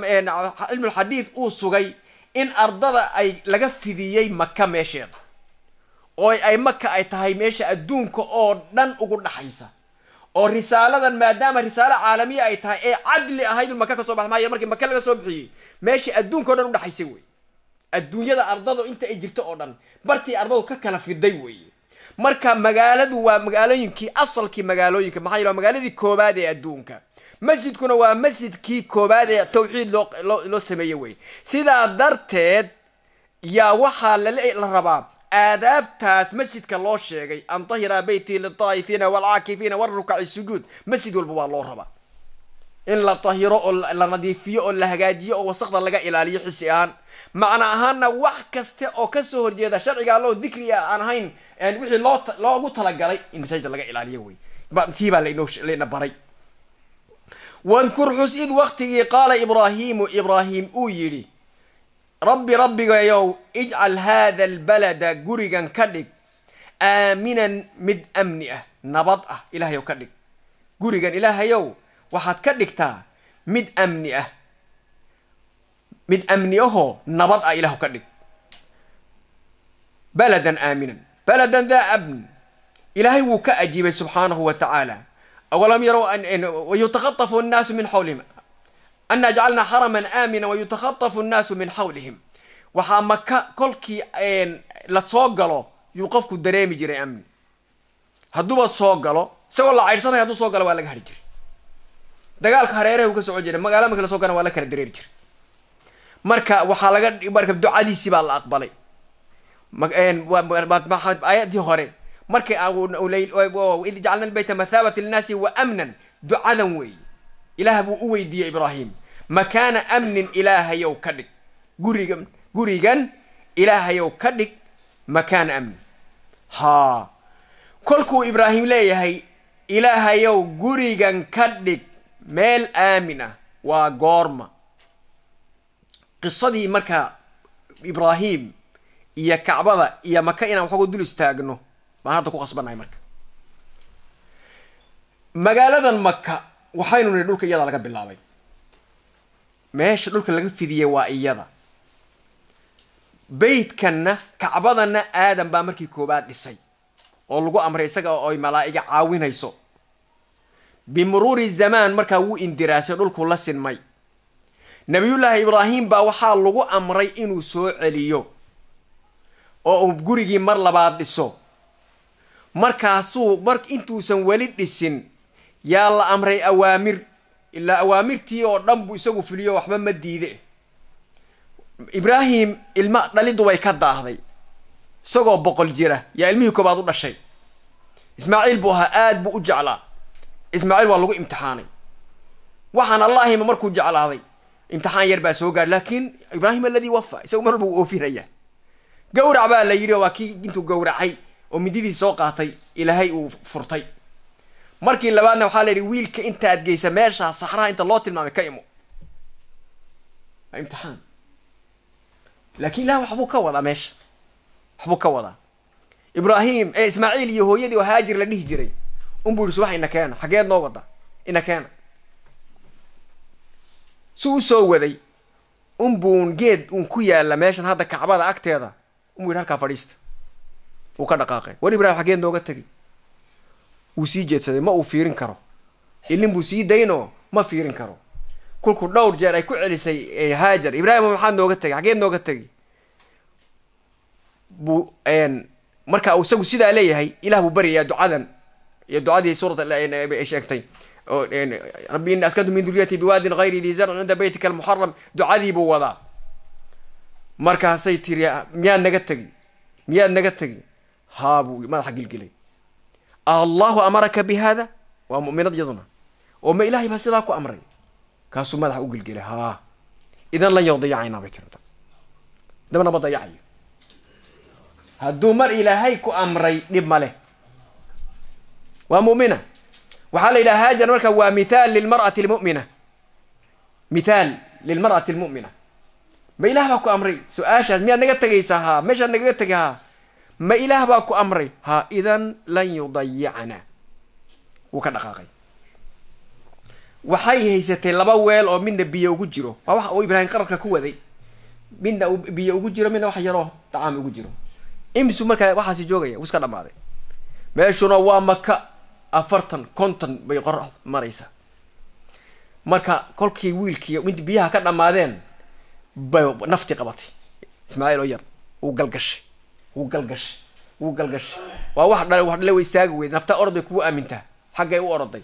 cilmulxadiid uu sugay in ardada ay laga fidiyey maka meesheeda oo ay maka ay tahay meesha adduunka oo dhan ugu dhaxaysa oo risaaladan maadaama risaalo caalamiya ay tahay ee cadli ahayd maka ka soo bax maayo markii maka laga soo bixiyey meesha adduunka o dhan udhaxaysay wey adduunyada ardada inta ay jirto oo dhan bartii ardadu ka kala fiday weeye marka magaaladu waa magaalooyinkii asalkii magaalooyinka maxaa yal magaaladii koowaad ee adduunka masjidkuna waa masjidkii koowaad ee tawxiid loo loo sameeye wey sidaa darteed yaa waxaa la rabaa aadaabtaas masjidka loo sheegay an tahira beyti litaa'ifiina waalcaakifiina warukaci sujuud masjid walba waa loo rabaa in la tahiro oo la nadiifiyo oo la hagaajiyo oo wasaqda laga ilaaliyo xisi ahaan macno ahaanna wax kasta oo ka soo horjeeda sharcigaa loo dikriya aan ahayn wixii loo loogu talagalay in masaajida laga ilaaliyo wey tii baa lanoo layna baray wadkur xus id waktigii qaala ibraahiimu ibraahim uu yidhi rabbi rabbigayow ijcal haada albalada gurigan ka dhig aaminan mid amni ah nabad ah ilaahayow ka dhig gurigan ilaahayow waxaad ka dhigtaa mid amni ah mid amni ahoo nabad ah ilaahw ka dhig baladan aaminan baladan daa amn ilaahay wuu ka ajiibay subxaanahu wa tacaala أولم يروا أن, أن ويتخطف الناس من حولهم أنا جعلنا حرما آمنا ويتخطف الناس من حولهم waxaa maka kolkii la soo galo yuu qofku dareemi jiray amni hadduuba soo galo isagoo la caydhsanaya hadduu soo galo waa laga hari jiray dagaalka hareeraha uu ka socon jiray magaala marki la soo gana waa la kala dareeri jiray marka waxaa laga marka ducadiisii baa la aqbalay maaayadii hore markay id jacalna lbayta mahaabata linaasi wa amnan ducadan weeye ilaah buu u weydiiyey ibraahim makaana amnin ilaahayow ka dhig gurigan gurigan ilaahayow ka dhig makaana amnin haa kolkuu ibraahim leeyahay ilaahayow gurigan ka dhig meel aamin ah waa goorma qisadii markaa ibraahim iyo kacbada iyo maka inaan waxooga dul istaagno baan hadda ku qasbannahay marka magaaladan maka waxaynu nihi dhulka iyadaa laga bilaabay meesha dhulka laga fidiyey waa iyada beytkanna kacbadanna aadan baa markii koowaad dhisay oo lagu amray isaga oy malaa'iga caawinayso bimuruuri zamaan markaa wuu indiraasay dhulku la sinmay nabiyullaahi ibraahim baa waxaa lagu amray inuu soo celiyo oo uu gurigii mar labaad dhiso markaasuu mar intuusan weli dhisin yaa la amray awaamir ilaa awaamirtii oo dhan buu isagu fuliyo waxba ma diide ibraahim ilma dhaliddu way ka daahday isagoo boqol jira yaa ilmihii koobaad u dhashay ismaaciil buu ahaa aada buu u jeclaa ismaaciil waa lagu imtixaanay waxaan allaahima markuu jeclaaday imtixaan yar baa soo gaaray laakiin ibraahim aladii wafa isagu mar walba wuu oofinaya gawrac baa la yidhi waa kii intuu gawracay oo mididii soo qaatay ilaahay uu furtay markii labaadna waxaa la yidhi wiilka inta aad geysa meeshaa saxraha inta loo tilmaamay ka imo waa imtixaan laakiin ilaah waxbuu ka wadaa meesha waxbuu ka wadaa ibraahim ee ismaaciil iyo hooyadii oo haajir la dhihi jiray unbuu yidhi subax ina keena xageed noo wada ina keena si usoo waday unbuun geed uun ku yaalla meeshan hadda kacbada agteeda unbuu yidhi halkaa fadhiista wuu ka dhaqaaqay war ibrahim xaggeen nooga tegi wuu sii jeedsaday ma uu fiirin karo ilin buu sii daynoo ma fiirin karo kulku dhowr jeer ay ku celisay eh, haajar ibraahima maxaad nooga tegi xaggeen nooga tegi bu marka isagu sidaa leeyahay ilah buu baryayaa ducadan iyo ducadii suurata eh, sheegtay rabbi ini askantu min duriyati biwaadin hayri dii zarcin cinda baytika almuxaram ducadii buu wadaa markaasay tiri miyaad naga tegi miyaad naga tegi haa buu madaxa gelgelay ah, allahu amaraka bi haada waa mu'minad iyaduna oo ma ilaahay baa sidaa ku amray kaasuu madaxa u gelgelay haa idan lan yoo dayacayna bay tirada dabna ma dayacayo hadduu mar ilaahay ku amray dhib ma leh waa mu'mina waxaa la yidhaha haajan marka waa mithaal lilmar'ati lmumina mithaal lilmar'ati lmu'mina ma ilaah baa ku amray su-aashaas miyaad naga tegaysaa haa meeshaad nagaga tegay haa ma ilaah baa ku amray ha idan lan yudayicana wuu ka dhaqaaqay waxay haysatay laba weel oo midna biyo ugu jiro waa wax uu ibraahim qararka ku waday midna uu biyo ugu jiro midna wax yaroo dacaam ugu jiro imsu markaa waxaasi joogaya wuu iska dhamaaday meeshuna waa maka afartan konton bay qor maraysaa marka kolkii wiilkii mid biyaha ka dhammaadeen bay naftii qabatay ismaaciil oo yar uu galgashay wuu galgashay wuu galgashay waa wax dha wax dhale way saagi weyd nafta orday kugu aamintaa xaggay u orday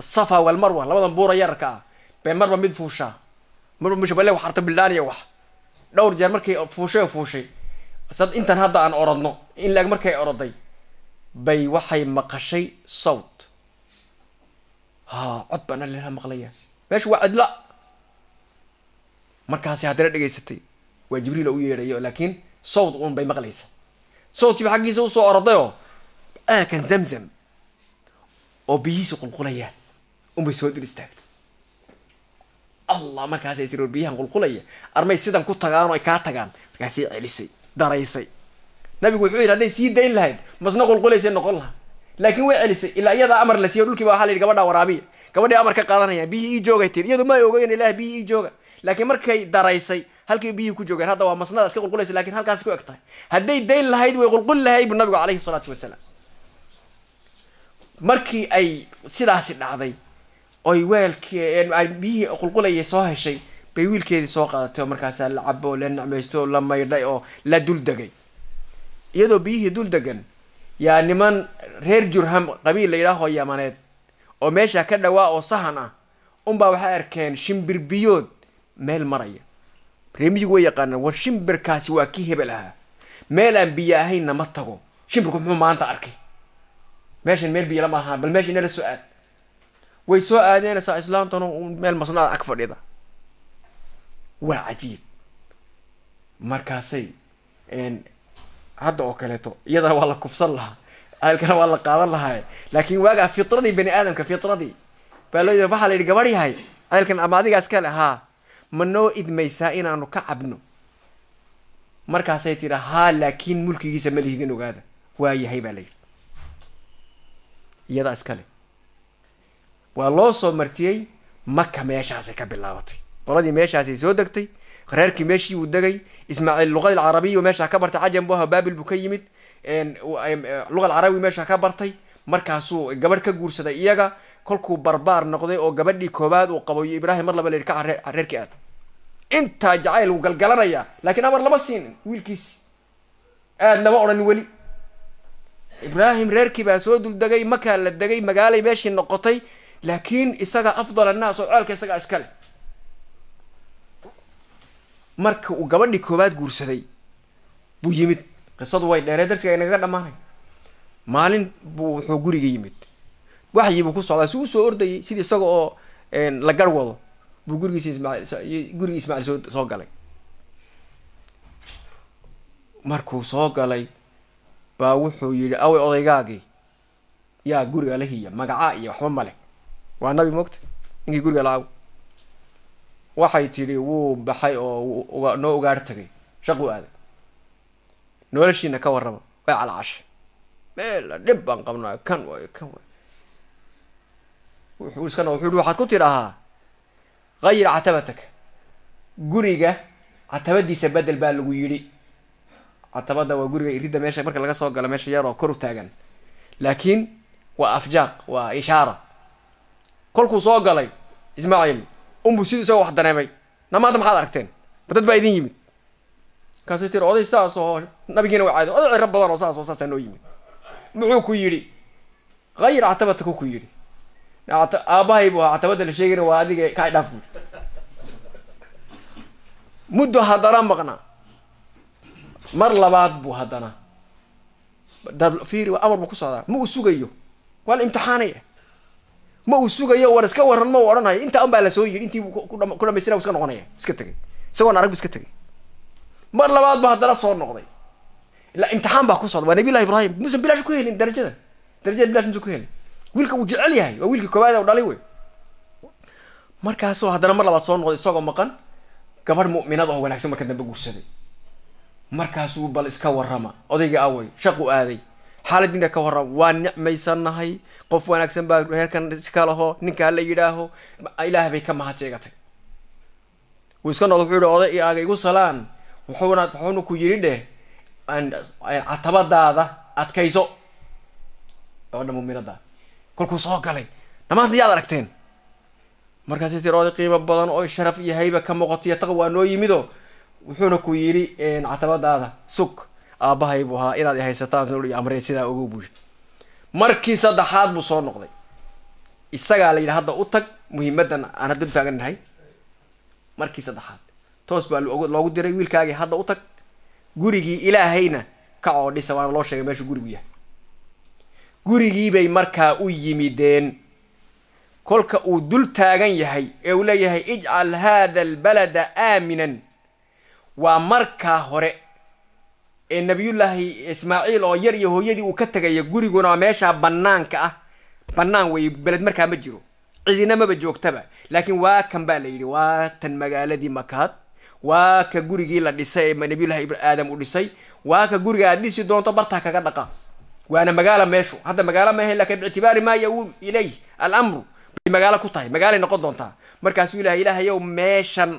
safa walmarwa labadan buura yararka ah bay marba mid fuushaa marba mishabale wax artabildhaaniya wax dhowr jeer markay fuushay fuushay sad intan hadda aan orodno in laeg markay oroday bay waxay maqashay sawt ha cod baan alilha maqlaya meesha waa cidla markaasi haddana dhegaysatay waa jibriil u yeedhayo laakiin sawt uun bay maqlaysa sawdkiiba xaggiisa usoo orodayoo aakan zamzam oo biyihiisa qulqulaya unbay soo dul istaagtay allah markaasay tiri war biyahan qulqulaya armay sidan ku tagaan oo ay kaa tagaan markaasay celisay daraysay nabigu wuxuu yidhi hadday sii dayn lahayd masna qulqulaysay noqon lahaa laakiin way celisay ilaa iyadaa amar la siiyo dhulkiiba waxaa la yidhi gabadhaa waraabiya gabadhii amar ka qaadanayaan biyihii ii joogay tiri iyadu ma ay ogeyn ilaah biyihii ii jooga laakiin markay daraysay halkay biyihii ku joogeen hadda waa masnada iska qulqulaysa lakin halkaasi ku eg tahay hadday dayn lahayd way qulquli lahayd bu nabigu calayhi isalaatu wasalaam markii ay sidaasi dhacday oy weelkii biyihii qulqulayay soo heshay bay wiilkeedii soo qaadatay oo markaasaa la cabo oo la nacmaysto oo la maydhay oo la dul degay iyadoo biyihii dul degan yaa niman reer jurham qabiil la yidhaaho yamaneed oo meesha ka dhawaa oo sahan ah unbaa waxay arkeen shimbirbiyood meel maraya reemiyigu way yaqaanaan war shimbirkaasi waa ki hebel ahaa meel aan biyo ahaynna ma tago shimbirku muxuu maanta arkay meeshan meel biyo lama ahaan bal meesha inala soo aad way soo aadeenaysaa islaantana meel masnaada ag fadhida waa cajiib markaasay hadda oo kaleeto iyadana waa la kufsan lahaa alkana waa la qaadan lahaa laakiin waagaa fitradii bani aadamka fitradii baa loo waxaa la yidhi gabadh yahay ama adigaas kale haa ma noo idmaysaa inaanu ka cabno markaasay tidha haa laakiin mulkigiisa ma lihidin ogaada waa yahay baa layidhi iyadaa iska iskale waa loo soo martiyey maka meeshaasay ka bilaabatay qoladii meeshaasay soo degtay reerkii meeshii uu degay ismaaciil luqad alcarabiya meeshaa ka bartay cajam bu aha baabil buu ka yimid e, luqa alcarabi meeshaa ka bartay markaasuu gabadh ka guursaday iyaga kolkuu barbaar noqday oo gabadhii koobaad uu qabo iyo ibraahim mar laba la yidhi ka reerkii aad intaa jacayl uu galgalanayaa laakiin amar lama siinin wiilkiisi aad lama odhan weli ibraahim reerkii baa soo duldegay makaa la degay magaalay meeshii noqotay laakiin isaga afdal annaas oo ceelka isagaa iska leh marka uu gabadhii koowaad guursaday buu yimid qisadu way dheeree darsiga inagaga dhammaanay maalin buu wuxuu guriga yimid waxyibuu ku socdaa si su usoo ordayay sidii isaga oo la garh wado buu gurigiisa ismaail gurigii ismaaciil soo soo galay markuu soo galay baa wuxuu yidhi awey odaygaagii yaa guriga la hiya magaca iyo waxba male waa nabi mogta ninkii guriga la waxay tidhi wuu baxay oo noo ugaar tagay shaquu aaday noloshiina ka warrama way calacashay meela dhib baan qabnaa kan way kan waayo wuxuu iskana wuxuu hi waxaad ku tidhahaa hayir catabatak guriga catabadiisa bedel baa lagu yidhi catabada waa guriga iridda meesha marka laga soo galo meesha yaroo kor u taagan laakiin waa afjaaq waa ishaara kolkuu soo galay ismaaciil unbu sidii isagoo wax dareemay na maanta maxaad aragteen ba dad baa idin yimid markaasay tiri oday saas oo nabigiina wa caadi oday cirro badan oo saas oo saasaa noo yimid muxuu ku yidhi hayir catabataka ku yidhi aabahay bu ahaa ctabada la sheegayna waa adiga kaa dhaaf bu muddo haddana maqna mar labaad buu haddana fiiri amar buu ku socdaa ma uu sugayo waa la imtixaanaya ma uu sugayo war iska waran ma u odhanayo intaa un baa la soo yidhi intii ku dhamaystina iska noqonaya iska tegay isagoon arag bu iska tegay mar labaad bu haddana soo noqday ilaa imtixaan baa ku socda waa nabiy llahi ibrahim muusan bilaash ku helin darajada darajada bilash muusan ku helin wiilka uu jecel yahay waa wiilkii koobaad u dhalay wey markaasoo haddana mar labaad soo noqday isagoo maqan gabadh mu'minad oo wanaagsan marka dambe guursaday markaasuu bal iska warrama odayga awey shaqu aaday xaaladina ka warrama waan nicmaysannahay qof wanaagsan baa reerkan iska laho ninkaa la yidhaaho ilaah bay ka mahadjeegatay wuu iska noqday wuxuu yihi oday iaga igu salaan wuxuuna wuxuuna ku yidhi dheh eh, catabadaada adkayso gabadha mu'minadaada kolkuu soo galay dhammaantna yaad aragteen markaasi tir oday qiimo badan oo sharaf iyo hayba ka muuqato iyo waa noo yimido wuxuuna ku yidhi catabadaada sug aabbahay buu ahaa inaad ihaysataan amre sidaa ugu buusho markii saddexaad buu soo noqday isagaa la yidhi hadda u tag muhiimadan aan hadda u taagannahay markii saddexaad toos baa loogu diray wiilkaagii hadda u tag gurigii ilaahayna kacoo dhisa waana loo sheegay meeshuu gurigu yahay gurigiibay markaa u yimideen kolka uu dul taagan yahay ee uu leeyahay ijcal haada albalada aaminan waa markaa hore ee nabiyullaahi ismaaciil oo yar iyo hooyadii uu ka tegaya guriguna waa meeshaa bannaanka ah bannaan weeye beled markaa ma jiro cidina maba joogtaba laakiin waa kan baa la yidhi waa tan magaaladii makaad waa ka gurigii la dhisay ee nabiyullahi aadam u dhisay waa ka guriga aad dhisi doonto bartaa kaga dhaqa waana magaala meeshu hadda magaalo maahe lakin bictibaari maa yauum ilayh alamru bay magaalo ku tahay magaalay noqon doontaa markaasuu ilahay ilaahayow meeshan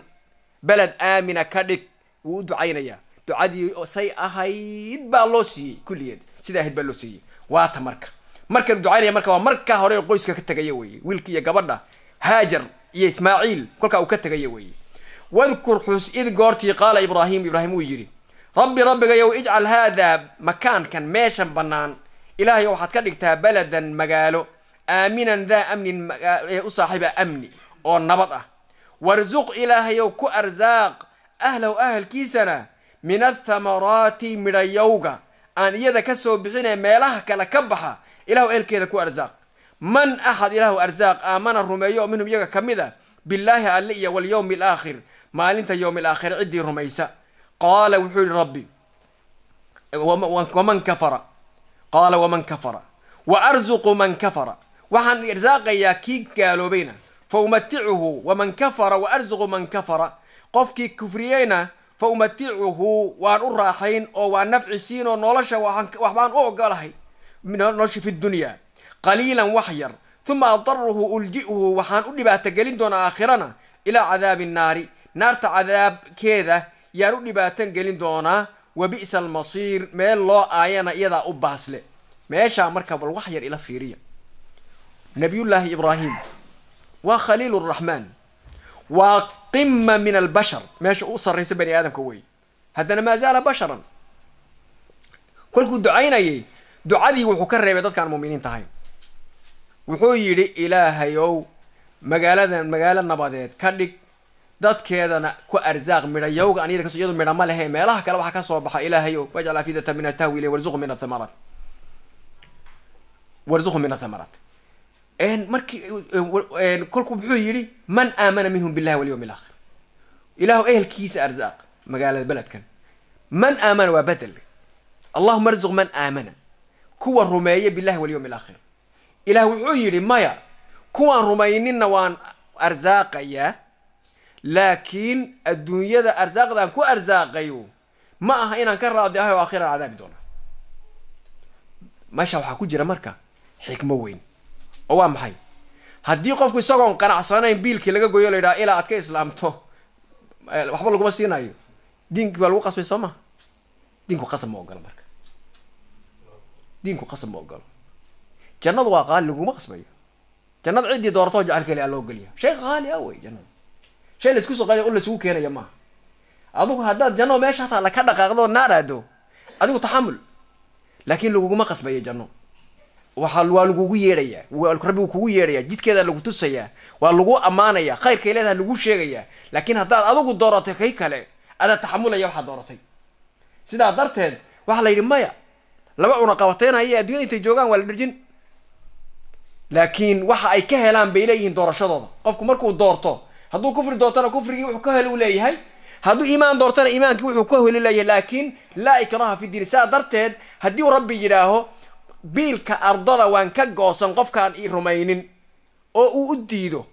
beled aamina ka dhig wuu u ducaynayaa ducadii say ahayd baa loo siiyey kulligeed sida ahayd baa loo siiyey waata marka markan ducaynaya marka waa markaa hore qoyska ka tegaya weye wiilka iyo gabadha haajar iyo ismaaciil kolkaa uu ka tegaya weye wadkur xus id goortii qaala ibraahim ibraahim uu yidhi rabbi rabbigayow ijcal haadaa makaankan meeshan bannaan ilaahay waxaad ka dhigtaa baladan magaalo aaminan daa amnin ee u saaxiiba amni oo nabad ah warsuq ilaahayow ku arsaaq ahlahu ahalkiisana min athamaraati midhayowga aan iyada ka soo bixinee meelaha kale ka baxa ilahu ahelkeeda ku arsaaq man axad ilaahu arsaaq aamana rumeeyo oo minhum iyaga ka mid a billaahi alle iyo walyowmi alaakhir maalinta yowmi alaakhir ciddii rumaysa qaala wuxuu yihi rabbi waman kafara qaala waman kafara wa arzuqu man kafara waxaan irsaaqayaa kii gaaloobayna fa umaticuhu waman kafara wa arzuqu man kafara qofkii kufriyeyna fa umaticuhu waan u raaxayn oo waan nafci siin oo nolosha waxbaan u ogolahay nolosha fi dunya qaliilan wax yar uma adaruhu ulji'hu waxaan u dhibaatogelin doonaa aakhirana ilaa cadaabi nnaari naarta cadaabkeeda yaan u dhibaatan gelin doonaa wa bi'sa almasiir meel loo aayana iyadaa u baasle meeshaa marka bal wax yar ila fiiriya nabiyullaahi ibraahim waa khaliilu araxmaan waa qima min albashar meesha u sarraysa bani aadamka wey haddana maa zaala basharan kolkuu ducaynayay ducadii wuxuu ka reebay dadkaan muuminiinta ahayn wuxuu yidhi ilaahayow magaalada magaalo nabadeed ka dhig dadkeedana ku arzaaq midhayowga an iyadu midha ma lehe meelaha kale waxaa kasoo baxa ilaahayo wajcal afidata min atahwi ilay warzuqu min athamaraat warzuqu min athamaraat marki kolku muxuu yidhi man aamana minhum billahi walyawmi alaakhir ilaahu ehelkiisa arsaaq magaalada beledkan man aamana waa bedel allahuma arzuq man aamana kuwa rumeeya billahi walyawmi alaakhir ilaah wuxuu yidhi maya kuwaan rumayninna waan arsaaqayaa laakiin adduunyada arsaaqdan ku arsaaqayo ma aha inaan ka raadi ahay oo akhiraan cadaabi doona meesha waxaa ku jira marka xikmo weyn oo waa maxay haddii qofku isagoon qanacsanayn biilkii laga goyo laydhaha ilaa aad ka islaamto waxba laguma siinayo diinki waa lagu qasbay soo maha diinku qasab ma ogolo marka diinku qasab ma ogolo jannadu waa qaali laguma qasbayo jannada ciddii doorato jacelkeeli a loo geliya shay qaali a ah wey jannada shay laisku soo qaada oo laisugu keenaya maa adugu haddaad janno meesha hataa laka dhaqaaqdoo naaraado adigu taxamul laakiin laguguma qasbayo janno waxa waa lagugu yeedhayaa rabbigu kugu yeedhayaa jidkeeda lagu tusayaa waa lagu ammaanayaa khayrkay leedaha lagu sheegayaa laakiin haddaad adugu dooratay kay kale adaad taxamulaya waxaad dooratay sidaa darteed waxaa layidhi maya laba cuna qabateynaya addunyada intay joogaan waa la dherjin laakiin waxa ay ka helaan bay leeyihiin doorashadooda qofku markuu doorto hadduu kufri doortana kufrigii wuxuu ka helu leeyahay hadduu iimaan doortana iimaankii wuxuu ka heli leeyahay laakiin laa ikraha fi diin sidaa darteed haddii uu rabbi yidhaaho biilka ardada waan ka goosan qofkaan i rumaynin oo uu u diido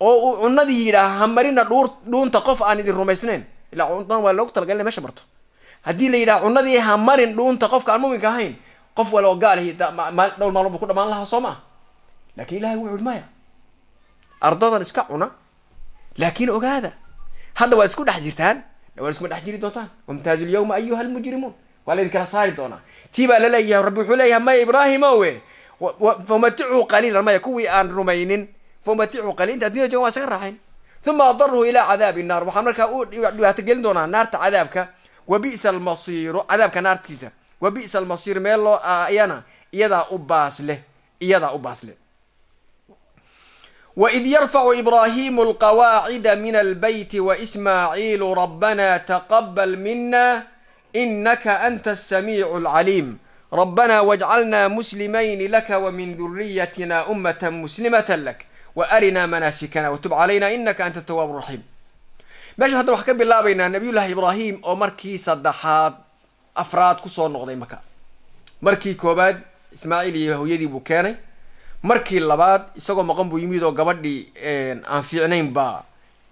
oo uu cunnadii yidhaaha ha marina dhuunta qof aan idin rumaysnayn ilaa cunnadan waa loogu talagalina mesha marto haddii la yidhaha ha marin dhuunta qofka aan muminka ahayn qof waloo gaalihi dhowr maalmo buu ku dhamaan lahaa soo maa laakiin ilahay wuxu maya ardadan iska cuna laakiin ogaada hadda waad isku dhex jirtaan waad iskuma dhex jiri doontaan wamtaazulyawma ayuha almujrimuun waa laydin kala saari doonaa tii baa laleeyahay rabbi wuxuu leeyahay maya ibraahim owe famatichu qaliilan maya kuwii aan rumaynin famatichu qaliil inta addunyada joogan waa isaga raaxayn uma adaruhu ilaa cadaabi naar waxaan markaa u dhibaato gelin doonaa naarta cadaabka wa bi'sa almasiiru cadaabka naartiisa wa bi'sa almasiir meel loo ayana ah, iyadaa u baas iyadaa u baas وإذ يرفع إبراهيم القواعد من البيت وإسماعيل ربنا تقبل منا إنك أنت السميع العليم ربنا واجعلنا مسلمين لك ومن ذريتنا أمة مسلمة لك وأرنا مناسكنا وتب علينا إنك أنت التواب الرحيم meeshaan hadda waxaan ka bilaabaynaa nabiyullaahi ibraahim oo markii saddexaad afraad kusoo noqday maka markii koobaad ismaaciil iyo hooyadii buu keenay markii labaad isagoo maqan buu yimid oo gabadhii aan fiicnayn baa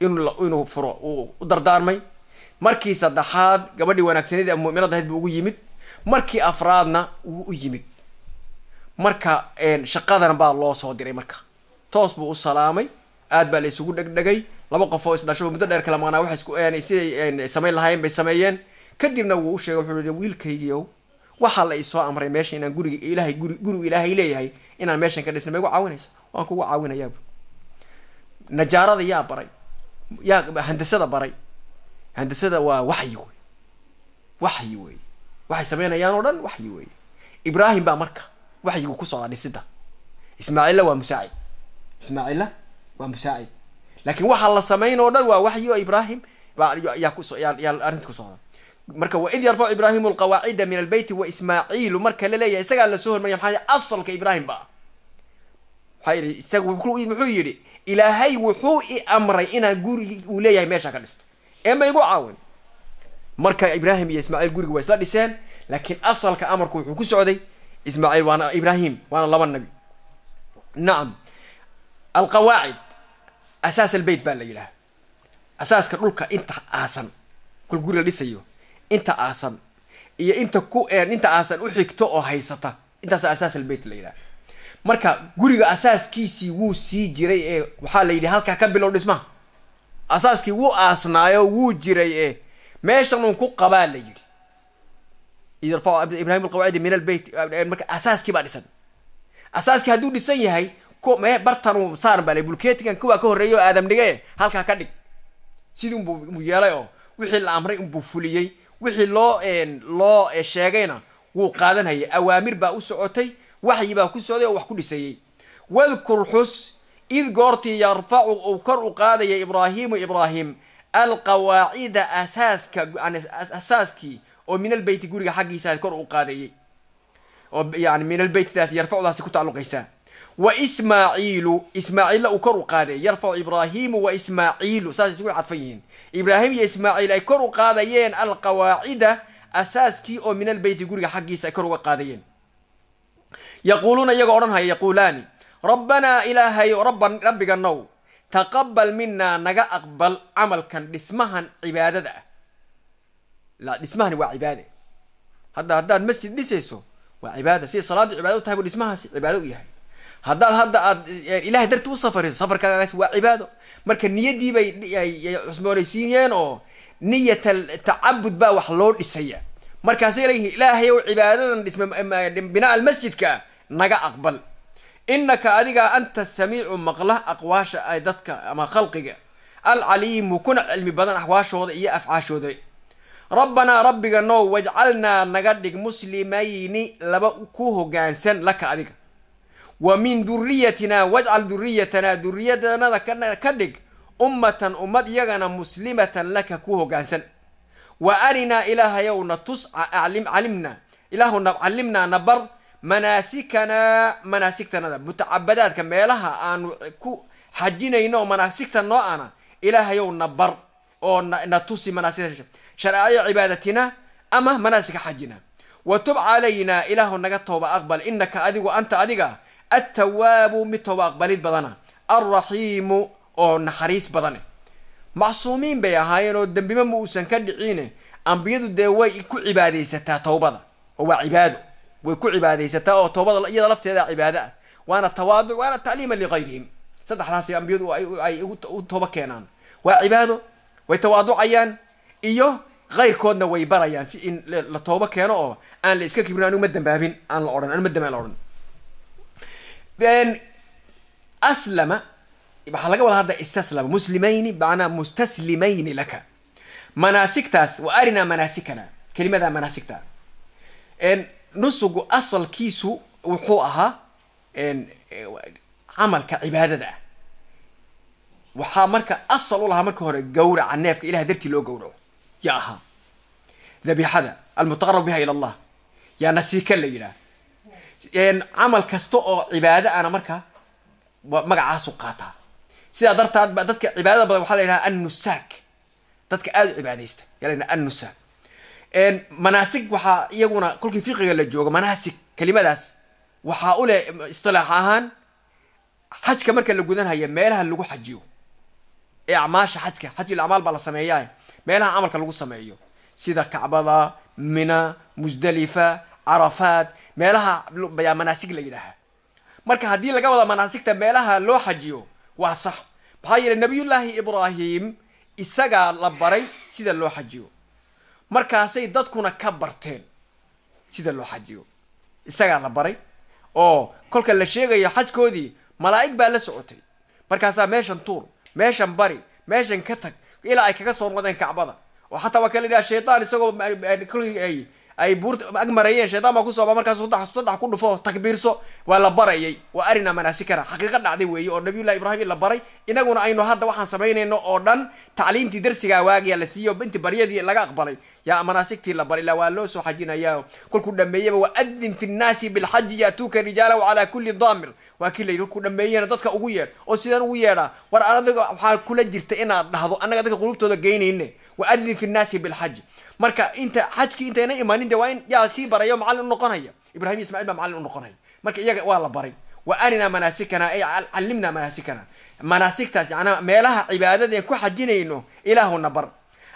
ininuu furo uu u dardaarmay markii saddexaad gabadhii wanaagsanadii a muminad ahayd buu ugu yimid markii afraadna wuu u yimid marka shaqadan baa loo soo diray marka toos buu u salaamay aad baa la isugu dhegdhegay laba qof oo isdhasho muddo dheer kale maqnaa wax isku siday samayn lahaayeen bay sameeyeen kadibna wuu u sheegay wuxuu yihi wiilkaygiiow waxaa la isoo amray meesha inaan guriga ilaahay guri gurigu ilaahay leeyahay inaan meeshan ka dhisna ma caawinaysa waan kugu caawinayaab najaarada yaa baray yaa handasada baray handasada waa waxyi wey waxyi wey waxay samaynayaan oo dhan waxyi wey ibraahim baa marka waxyigu ku socda dhisida ismaaciilla waa musaacid ismaaciilla waa musaacid laakiin waxaa la samayn oo dhan waa waxyi oo ibrahim baayaa kusoyaa arrinta ku socda marka waid yarfacu ibraahimu alqawaacida min albeyti wa ismaaciilu marka la leeyahay isagaa lasoo soo hormariya maxaa asalka ibrahim ba maxaa muxuu yidhi ilaahay wuxuu i amray inaan gurigi uu leeyahay meesha ka dhisto ee ma igu caawin marka ibraahim iyo ismaaciil gurigi waa isla dhiseen laakiin asalka amarku wuxuu ku socday ismaaciil waana ibraahim waana laba nabi nacam alqawaacid asaas albeyt baa la yidhaha asaaska dhulka inta aasan kol guri la dhisayo inta aasan iyo inta ku inta aasan u xigto oo haysata intaasa asaas albeyt la yidhaha marka guriga asaaskiisii wuu sii jiray ee waxaa la yidhi halkaa ka bilow dhismaha asaaskii wuu aasnaayo wuu jiray ee meeshan uun ku qabaa la yidhi ibrahim alqawaacidi min albeyt marka asaaskii baa dhisan asaaskii hadduu dhisan yahay bartan saar baa bulketigan kuwaa ka horreeyay oo aadam dhige halkaa ka dhig sidii unbu yeelay oo wixii la amray unbuu fuliyey wixii loo loo sheegayna wuu qaadanhayay awaamir baa u socotay waxyi baa ku socday oo wax ku dhisayey wadkur xus id goortii yarfacu uu kor u qaadaya ibraahiimu ibraahim alqawaacida asaaska asaaskii oo min albeyti guriga xaggiisa kor u qaadayey oo yani min albeytidaas yarfacudaasi ku tacalluqaysaa wa ismaaciilu ismaaciilla uu kor u qaaday yarfacu ibraahiimu wa ismaaciilu saas isugu cadfan yihiin ibraahim iyo ismaaciil ay kor u qaadayeen alqawaacida asaaskii oo min albeyti guriga xaggiisa ay kor uga qaadayeen yaquuluuna iyagoo odhan haya yaquulaani rabbanaa ilaahay rabban rabbiganow taqabbal minaa naga aqbal camalkan dhismahan cibaadada ah la dhismahani waa cibaade hadda haddaad masjid dhisayso waa cibaada siday salaaddu cibaado u tahay bu dhismahaasi cibaado u yahay haddaad hadda aad ilahay darti u safariso safarkaagaasi waa cibaado marka niyadii bay cusmoonaysiiyeen oo niyat tacabud baa wax loo dhisaya markaasay leeyihiin ilaahay ou cibaadadan dhisma binaa almasjidka ah naga aqbal innaka adigaa anta samiicu maqla aqwaasha ay dadka ama khalqiga alcaliimu kuna cilmi badan axwaashooda iyo afcaashooda rabbanaa rabbiga now wajcalnaa naga dhig muslimayni laba ku hogaansan laka adiga wa min duriyatinaa wajcal duriyatanaa duriyadanada ka dhig ummatan ummad iyagana muslimatan laka ku hogaansan wa arinaa ilaahayow na tus calimna ilaahw na callimnaa nabar manaasikana manaasigtanada mutacabadaadka meelaha aanu ku xajinayno manaasigta noo ana ilaahayow na bar oo na tusi manaasigta sharaayo cibaadatina ama manaasika xajina wa tub calaynaa ilaahu naga tooba aqbal innaka adigu anta adiga altawaabu mid tooba aqbalid badana alraxiimu oo naxariis badane macsuumiin bay ahaayeen oo dembima ma uusan ka dhicine ambiyadu dee way ku cibaadaysataa towbada oo waa cibaado way ku cibaadaysataa oo toobada iyada lafteeda cibaado ah waana tawaaduc waana tacliima liqayrihim saddexdaas ambiyadu ay u toobo keenaan waa cibaado way tawaaducayaan iyo kayrkoodna way barayaan si in la toobo keeno oo aan la iska kibrin anigu ma dambaabin aan la odhan anigu ma dambaabin la odhan aslama waxaa laga wada hadda istaslama muslimayni macnaa mustaslimayni laka manaasigtaas wa arinaa manaasikana kelimadaa manaasigta nusugu asalkiisu wuxuu ahaa camalka cibaadada ah waxaa marka asal u lahaa marka hore gawraca neefka ilahay dartii loo gawraco yaa ahaa dabiixada almutaqarab biha ila allah yaa nasiika la yidhaah camal kasta oo cibaado ana marka magacaasu qaataa sidaa dartaad ba dadka cibaadada badan waxaa la yidhaha annusaak dadka aada u cibaadaysta yaa la yidhaha annusaak manaasig waxaa iyaguna kolkii fiqiga la joogo manaasig kelimadaas waxaa u leh istilaax ahaan xajka marka la gudanhayo meelaha lagu xajiyo ee acmaasha xajka xajul acmaal baa la sameeyaa meelaha camalka lagu sameeyo sida kacbada mina musdalifa carafaad meelaha yaa manaasig la yidhaaha marka haddii laga wada manaasigta meelaha loo xajiyo waa sax maxaa yeelay nabiyullaahi ibraahim isagaa la baray sida loo xajiyo markaasay dadkuna ka barteen sida loo xajiyo isagaa la baray oo kolka la sheegayo xajkoodii malaa'ig baa la socotay markaasaa meeshan tuur meeshan bari meeshan ka tag ilaa ay kaga soo noqdeen kacbada oo xataa waa kala dhaha shaytaan isagoo kolkii ay ay buurta ag marayeen shaytaan baa ku sooba markaas saddex ku dhufo takbiirso waa la barayay waa arina manaasikana xaqiiqo dhacday weeye oo nabiyullahi ibraahim la baray inaguna aynu hadda waxaan samaynayno oo dhan tacliimtii darsigaa waagiya la siiyo inti baryadii laga aqbalay yaa manaasigti la bar ilaa waa loo soo xajinayaa kolku dhameeyaba wa adin fi nnaasi bilxaji yaatuuka rijaala calaa kulli daamir waa kii la yidhi dhameeyana dadka ugu yeedh oo sidaan ugu yeedhaa ah, war anaga waxaa kula jirta inaad dhahdo annaga dadka qulubtooda geynayne wa adin fi nnaasi bilxaji marka inta xajkii intayna imaanin de waa in yaa sii barayo macalin u noqonaya ibrahim ismaiil baa macallin u noqonaya marka iyaga waa la baray wa arinaa manaasikana ay callimnaa manaasikana manaasigtaas yanaa meelaha cibaadada ku xajinayno ilaahuna bar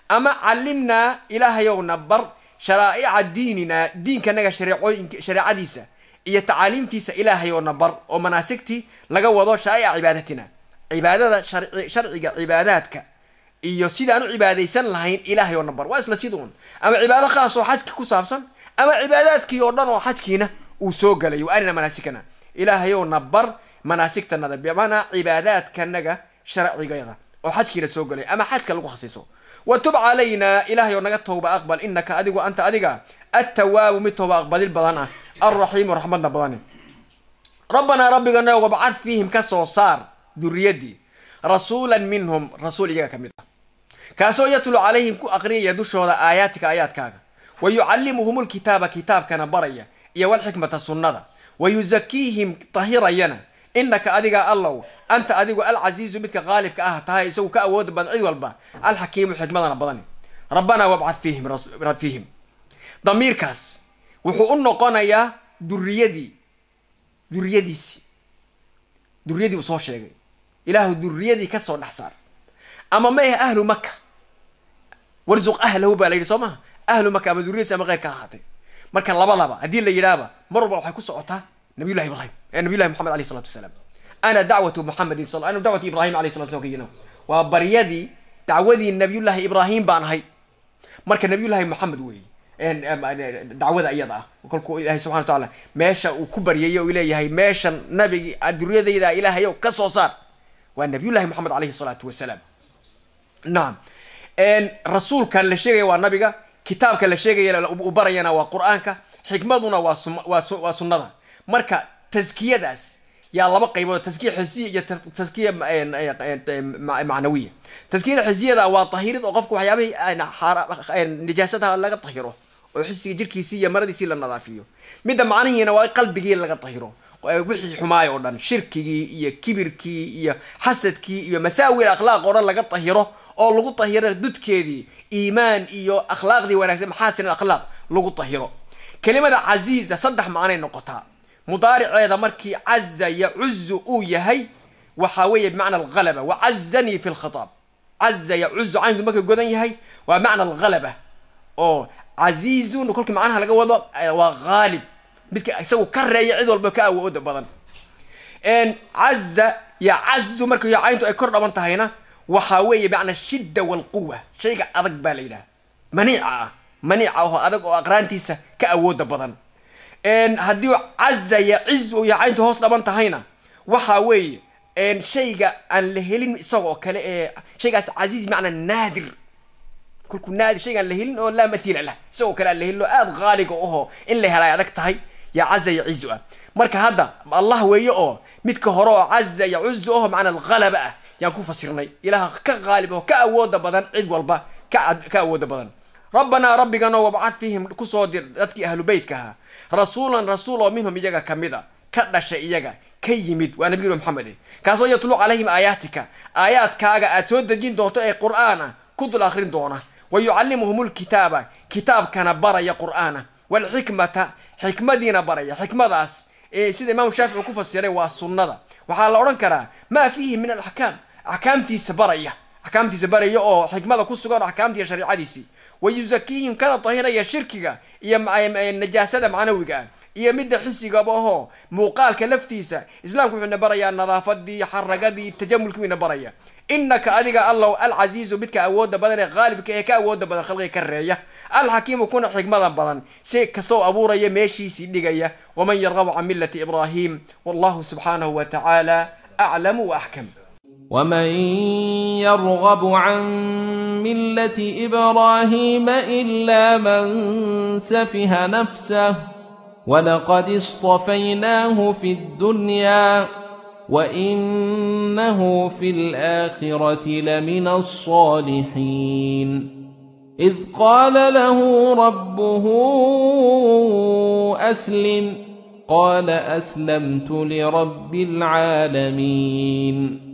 ama callimnaa ilaahayow na bar sharaa'ica diinina diinkanaga shareecadiisa iyo tacaaliimtiisa ilaahayow na bar oo manaasigtii laga wado sharaa'ica cibaadatina cibaadada sharciga cibaadaadka iyo sidaan u cibaadaysan lahayn ilaahayow na bar waa isla siduun ama cibaado khaas oo xajki ku saabsan ama cibaadaadkii oo dhan oo xajkiina uu soo galay wa arina manaasikana ilaahayow na bar manaasigtanada bimacnaa cibaadaadkanaga sharcigada oo xajkiina soo galay ama xajka lagu khasiiso watub calaynaa ilaahay oo naga towba aqbal inaka adigu anta adiga atawaabu mid towba aqbalil badan ah alraxiimu raxmadna badan eh. rabbanaa rabbigana wabcad fiihim ka soo saar duriyaddii rasuulan minhum rasuul iyaga ka mid ah kaasoo yatlu calayhim ku aqriyaya dushooda aayaatika aayaadkaaga wa yucallimuhum lkitaaba kitaabkana baraya iyo walxikmata sunnada wa yusakiihim tahirayana innaka adiga allow anta adigu alcasiizu midka qaalibka ah tahay isagu ka awooda badan cid walba alxakiimu xikmadana badani rabbanaa wabcad fiihim fiihim damiirkaas wuxuu u noqonayaa duriyadii duriyadiisii duriyadii uu soo sheegay ilaahu duriyadii ka soo dhex saar ama ma ahe ahlu maka warzuq ahlahu baa la yidhi soo maha ahlu maka ama duriyadiisi ama keyrka ahaatay marka labalaba haddii la yidhaahba mar walba waxay ku socotaa nabiyllahi ibrahim eh, nabiyllahi moxamed alayh isalatu wasalaam ana dacwatu muxamedin ana dacwatu ibrahim alayh salatu slam kayidhaho waa baryadii dacwadii nabiyullaahi ibraahim baan ahay marka nabiyullaahi moxamed weeye eh, dacwada iyada ah kolkuu ilaahay subxana watacaala meesha uu ku baryayo u leeyahay meeshan nabigi duriyadayda ilaahayo ka soo saar waa nabiyullahi moxamed alayhi salaatu wasalaam naam rasuulka la sheegaya waa nabiga kitaabka la sheegaya uu barayana waa qur-aanka xikmaduna waa waa marka taskiyadaas yaa laba qaybood taskiya xisiya iyo taskiya macnawiya taskiyada xisiyada waa tahirid oo qofka waxyaabahii nijaasadaha laga tahiro oo xisiga jirkiisii iyo maradiisii la nadaafiyo midda macnihiina waa qalbigii laga tahiro wixii xumaay oo dhan shirkigii iyo kibirkii iyo xasadkii iyo masaawir akhlaaq oo dhan laga tahiro oo lagu tahiro dudkeedii iimaan iyo akhlaaqdii wanaagsan maxaasin akhlaaq lagu tahiro kelimada casiiza saddex macnay noqotaa mudaariceeda markii caza yacuzu uu yahay waxaa weeye bimacna wa wacazanii fi lkhitaab caza yacuzu caynku markuu godan yahay waa macna alhalaba oo casiizun kolkii macnaha laga wado waa haalib midka isagu ka reeya cid walba ka awooda badan caza yacazu markii cayntu ay kor dhaban tahayna waxaa weeye bimacna shidda walquwa shayga adag baa la yidhaha maniica ah maniica oo adag oo aqraantiisa ka awooda badan haddii caza yaciz u yahay intu hoos dhaban tahayna waxa weeye shayga aan la helin isaga kale ee shaygaas caziiz bimacnaa naadir kolku naadir shayga la helin oo laa mathiila lah isagoo kale aan la helin oo aada haaliga uho in la helay adag tahay ya caza yacizu ah marka hadda allah weeye oo midka hore oo caza yacuzu aho macnaa alghalaba ah yaan ku fasirnay ilaah ka qaalib oo ka awooda badan cid walba ka awooda badan rabbanaa rabbiganoo wabcad fiihim kusoo dir dadkii ahlu beytka ahaa rasuulan rasuul oo minhum iyaga ka mid a ka dhashay iyaga ka yimid waa nabiguna maxamed kaasoo yatluu calayhim aayaatika aayaadkaaga aad soo dejin doonto ee qur'aan ah ku dul akrin doona wa yucallimuhum lkitaaba kitaabkana baraya qur'aana waalxikmata xikmadiina baraya xikmadaas ee sida imaamu shaafici ku fasiray waa sunnada waxaa la odhan karaa maa fiihi min alaxkaam axkaamtiisa baraya axkaamtiisa baraya oo xikmada ku sugan oo axkaamtiiyo shariicadiisii wayusakiihim kana dahiraya shirkiga iyo najaasada macnawiga iyo midda xusigaba ahoo muuqaalka laftiisa islaamku wuxuu ina barayaa nadaafadii xaragadii tajamulkii ina baraya innaka adiga allow alcasiizu midka awoodda badan ee qaalibka ee ka awoodda badan khalqiga ka reeya alxakiimu kuna xigmada badan si kastoo abuuraya meeshiisii dhigaya waman yarqabu can millati ibraahim wallahu subxaanahu wa tacaala aclamu waaxkam ومن يرغب عن مله ابراهيم الا من سفه نفسه ولقد اصطفيناه في الدنيا وانه في الاخره لمن الصالحين اذ قال له ربه اسلم قال اسلمت لرب العالمين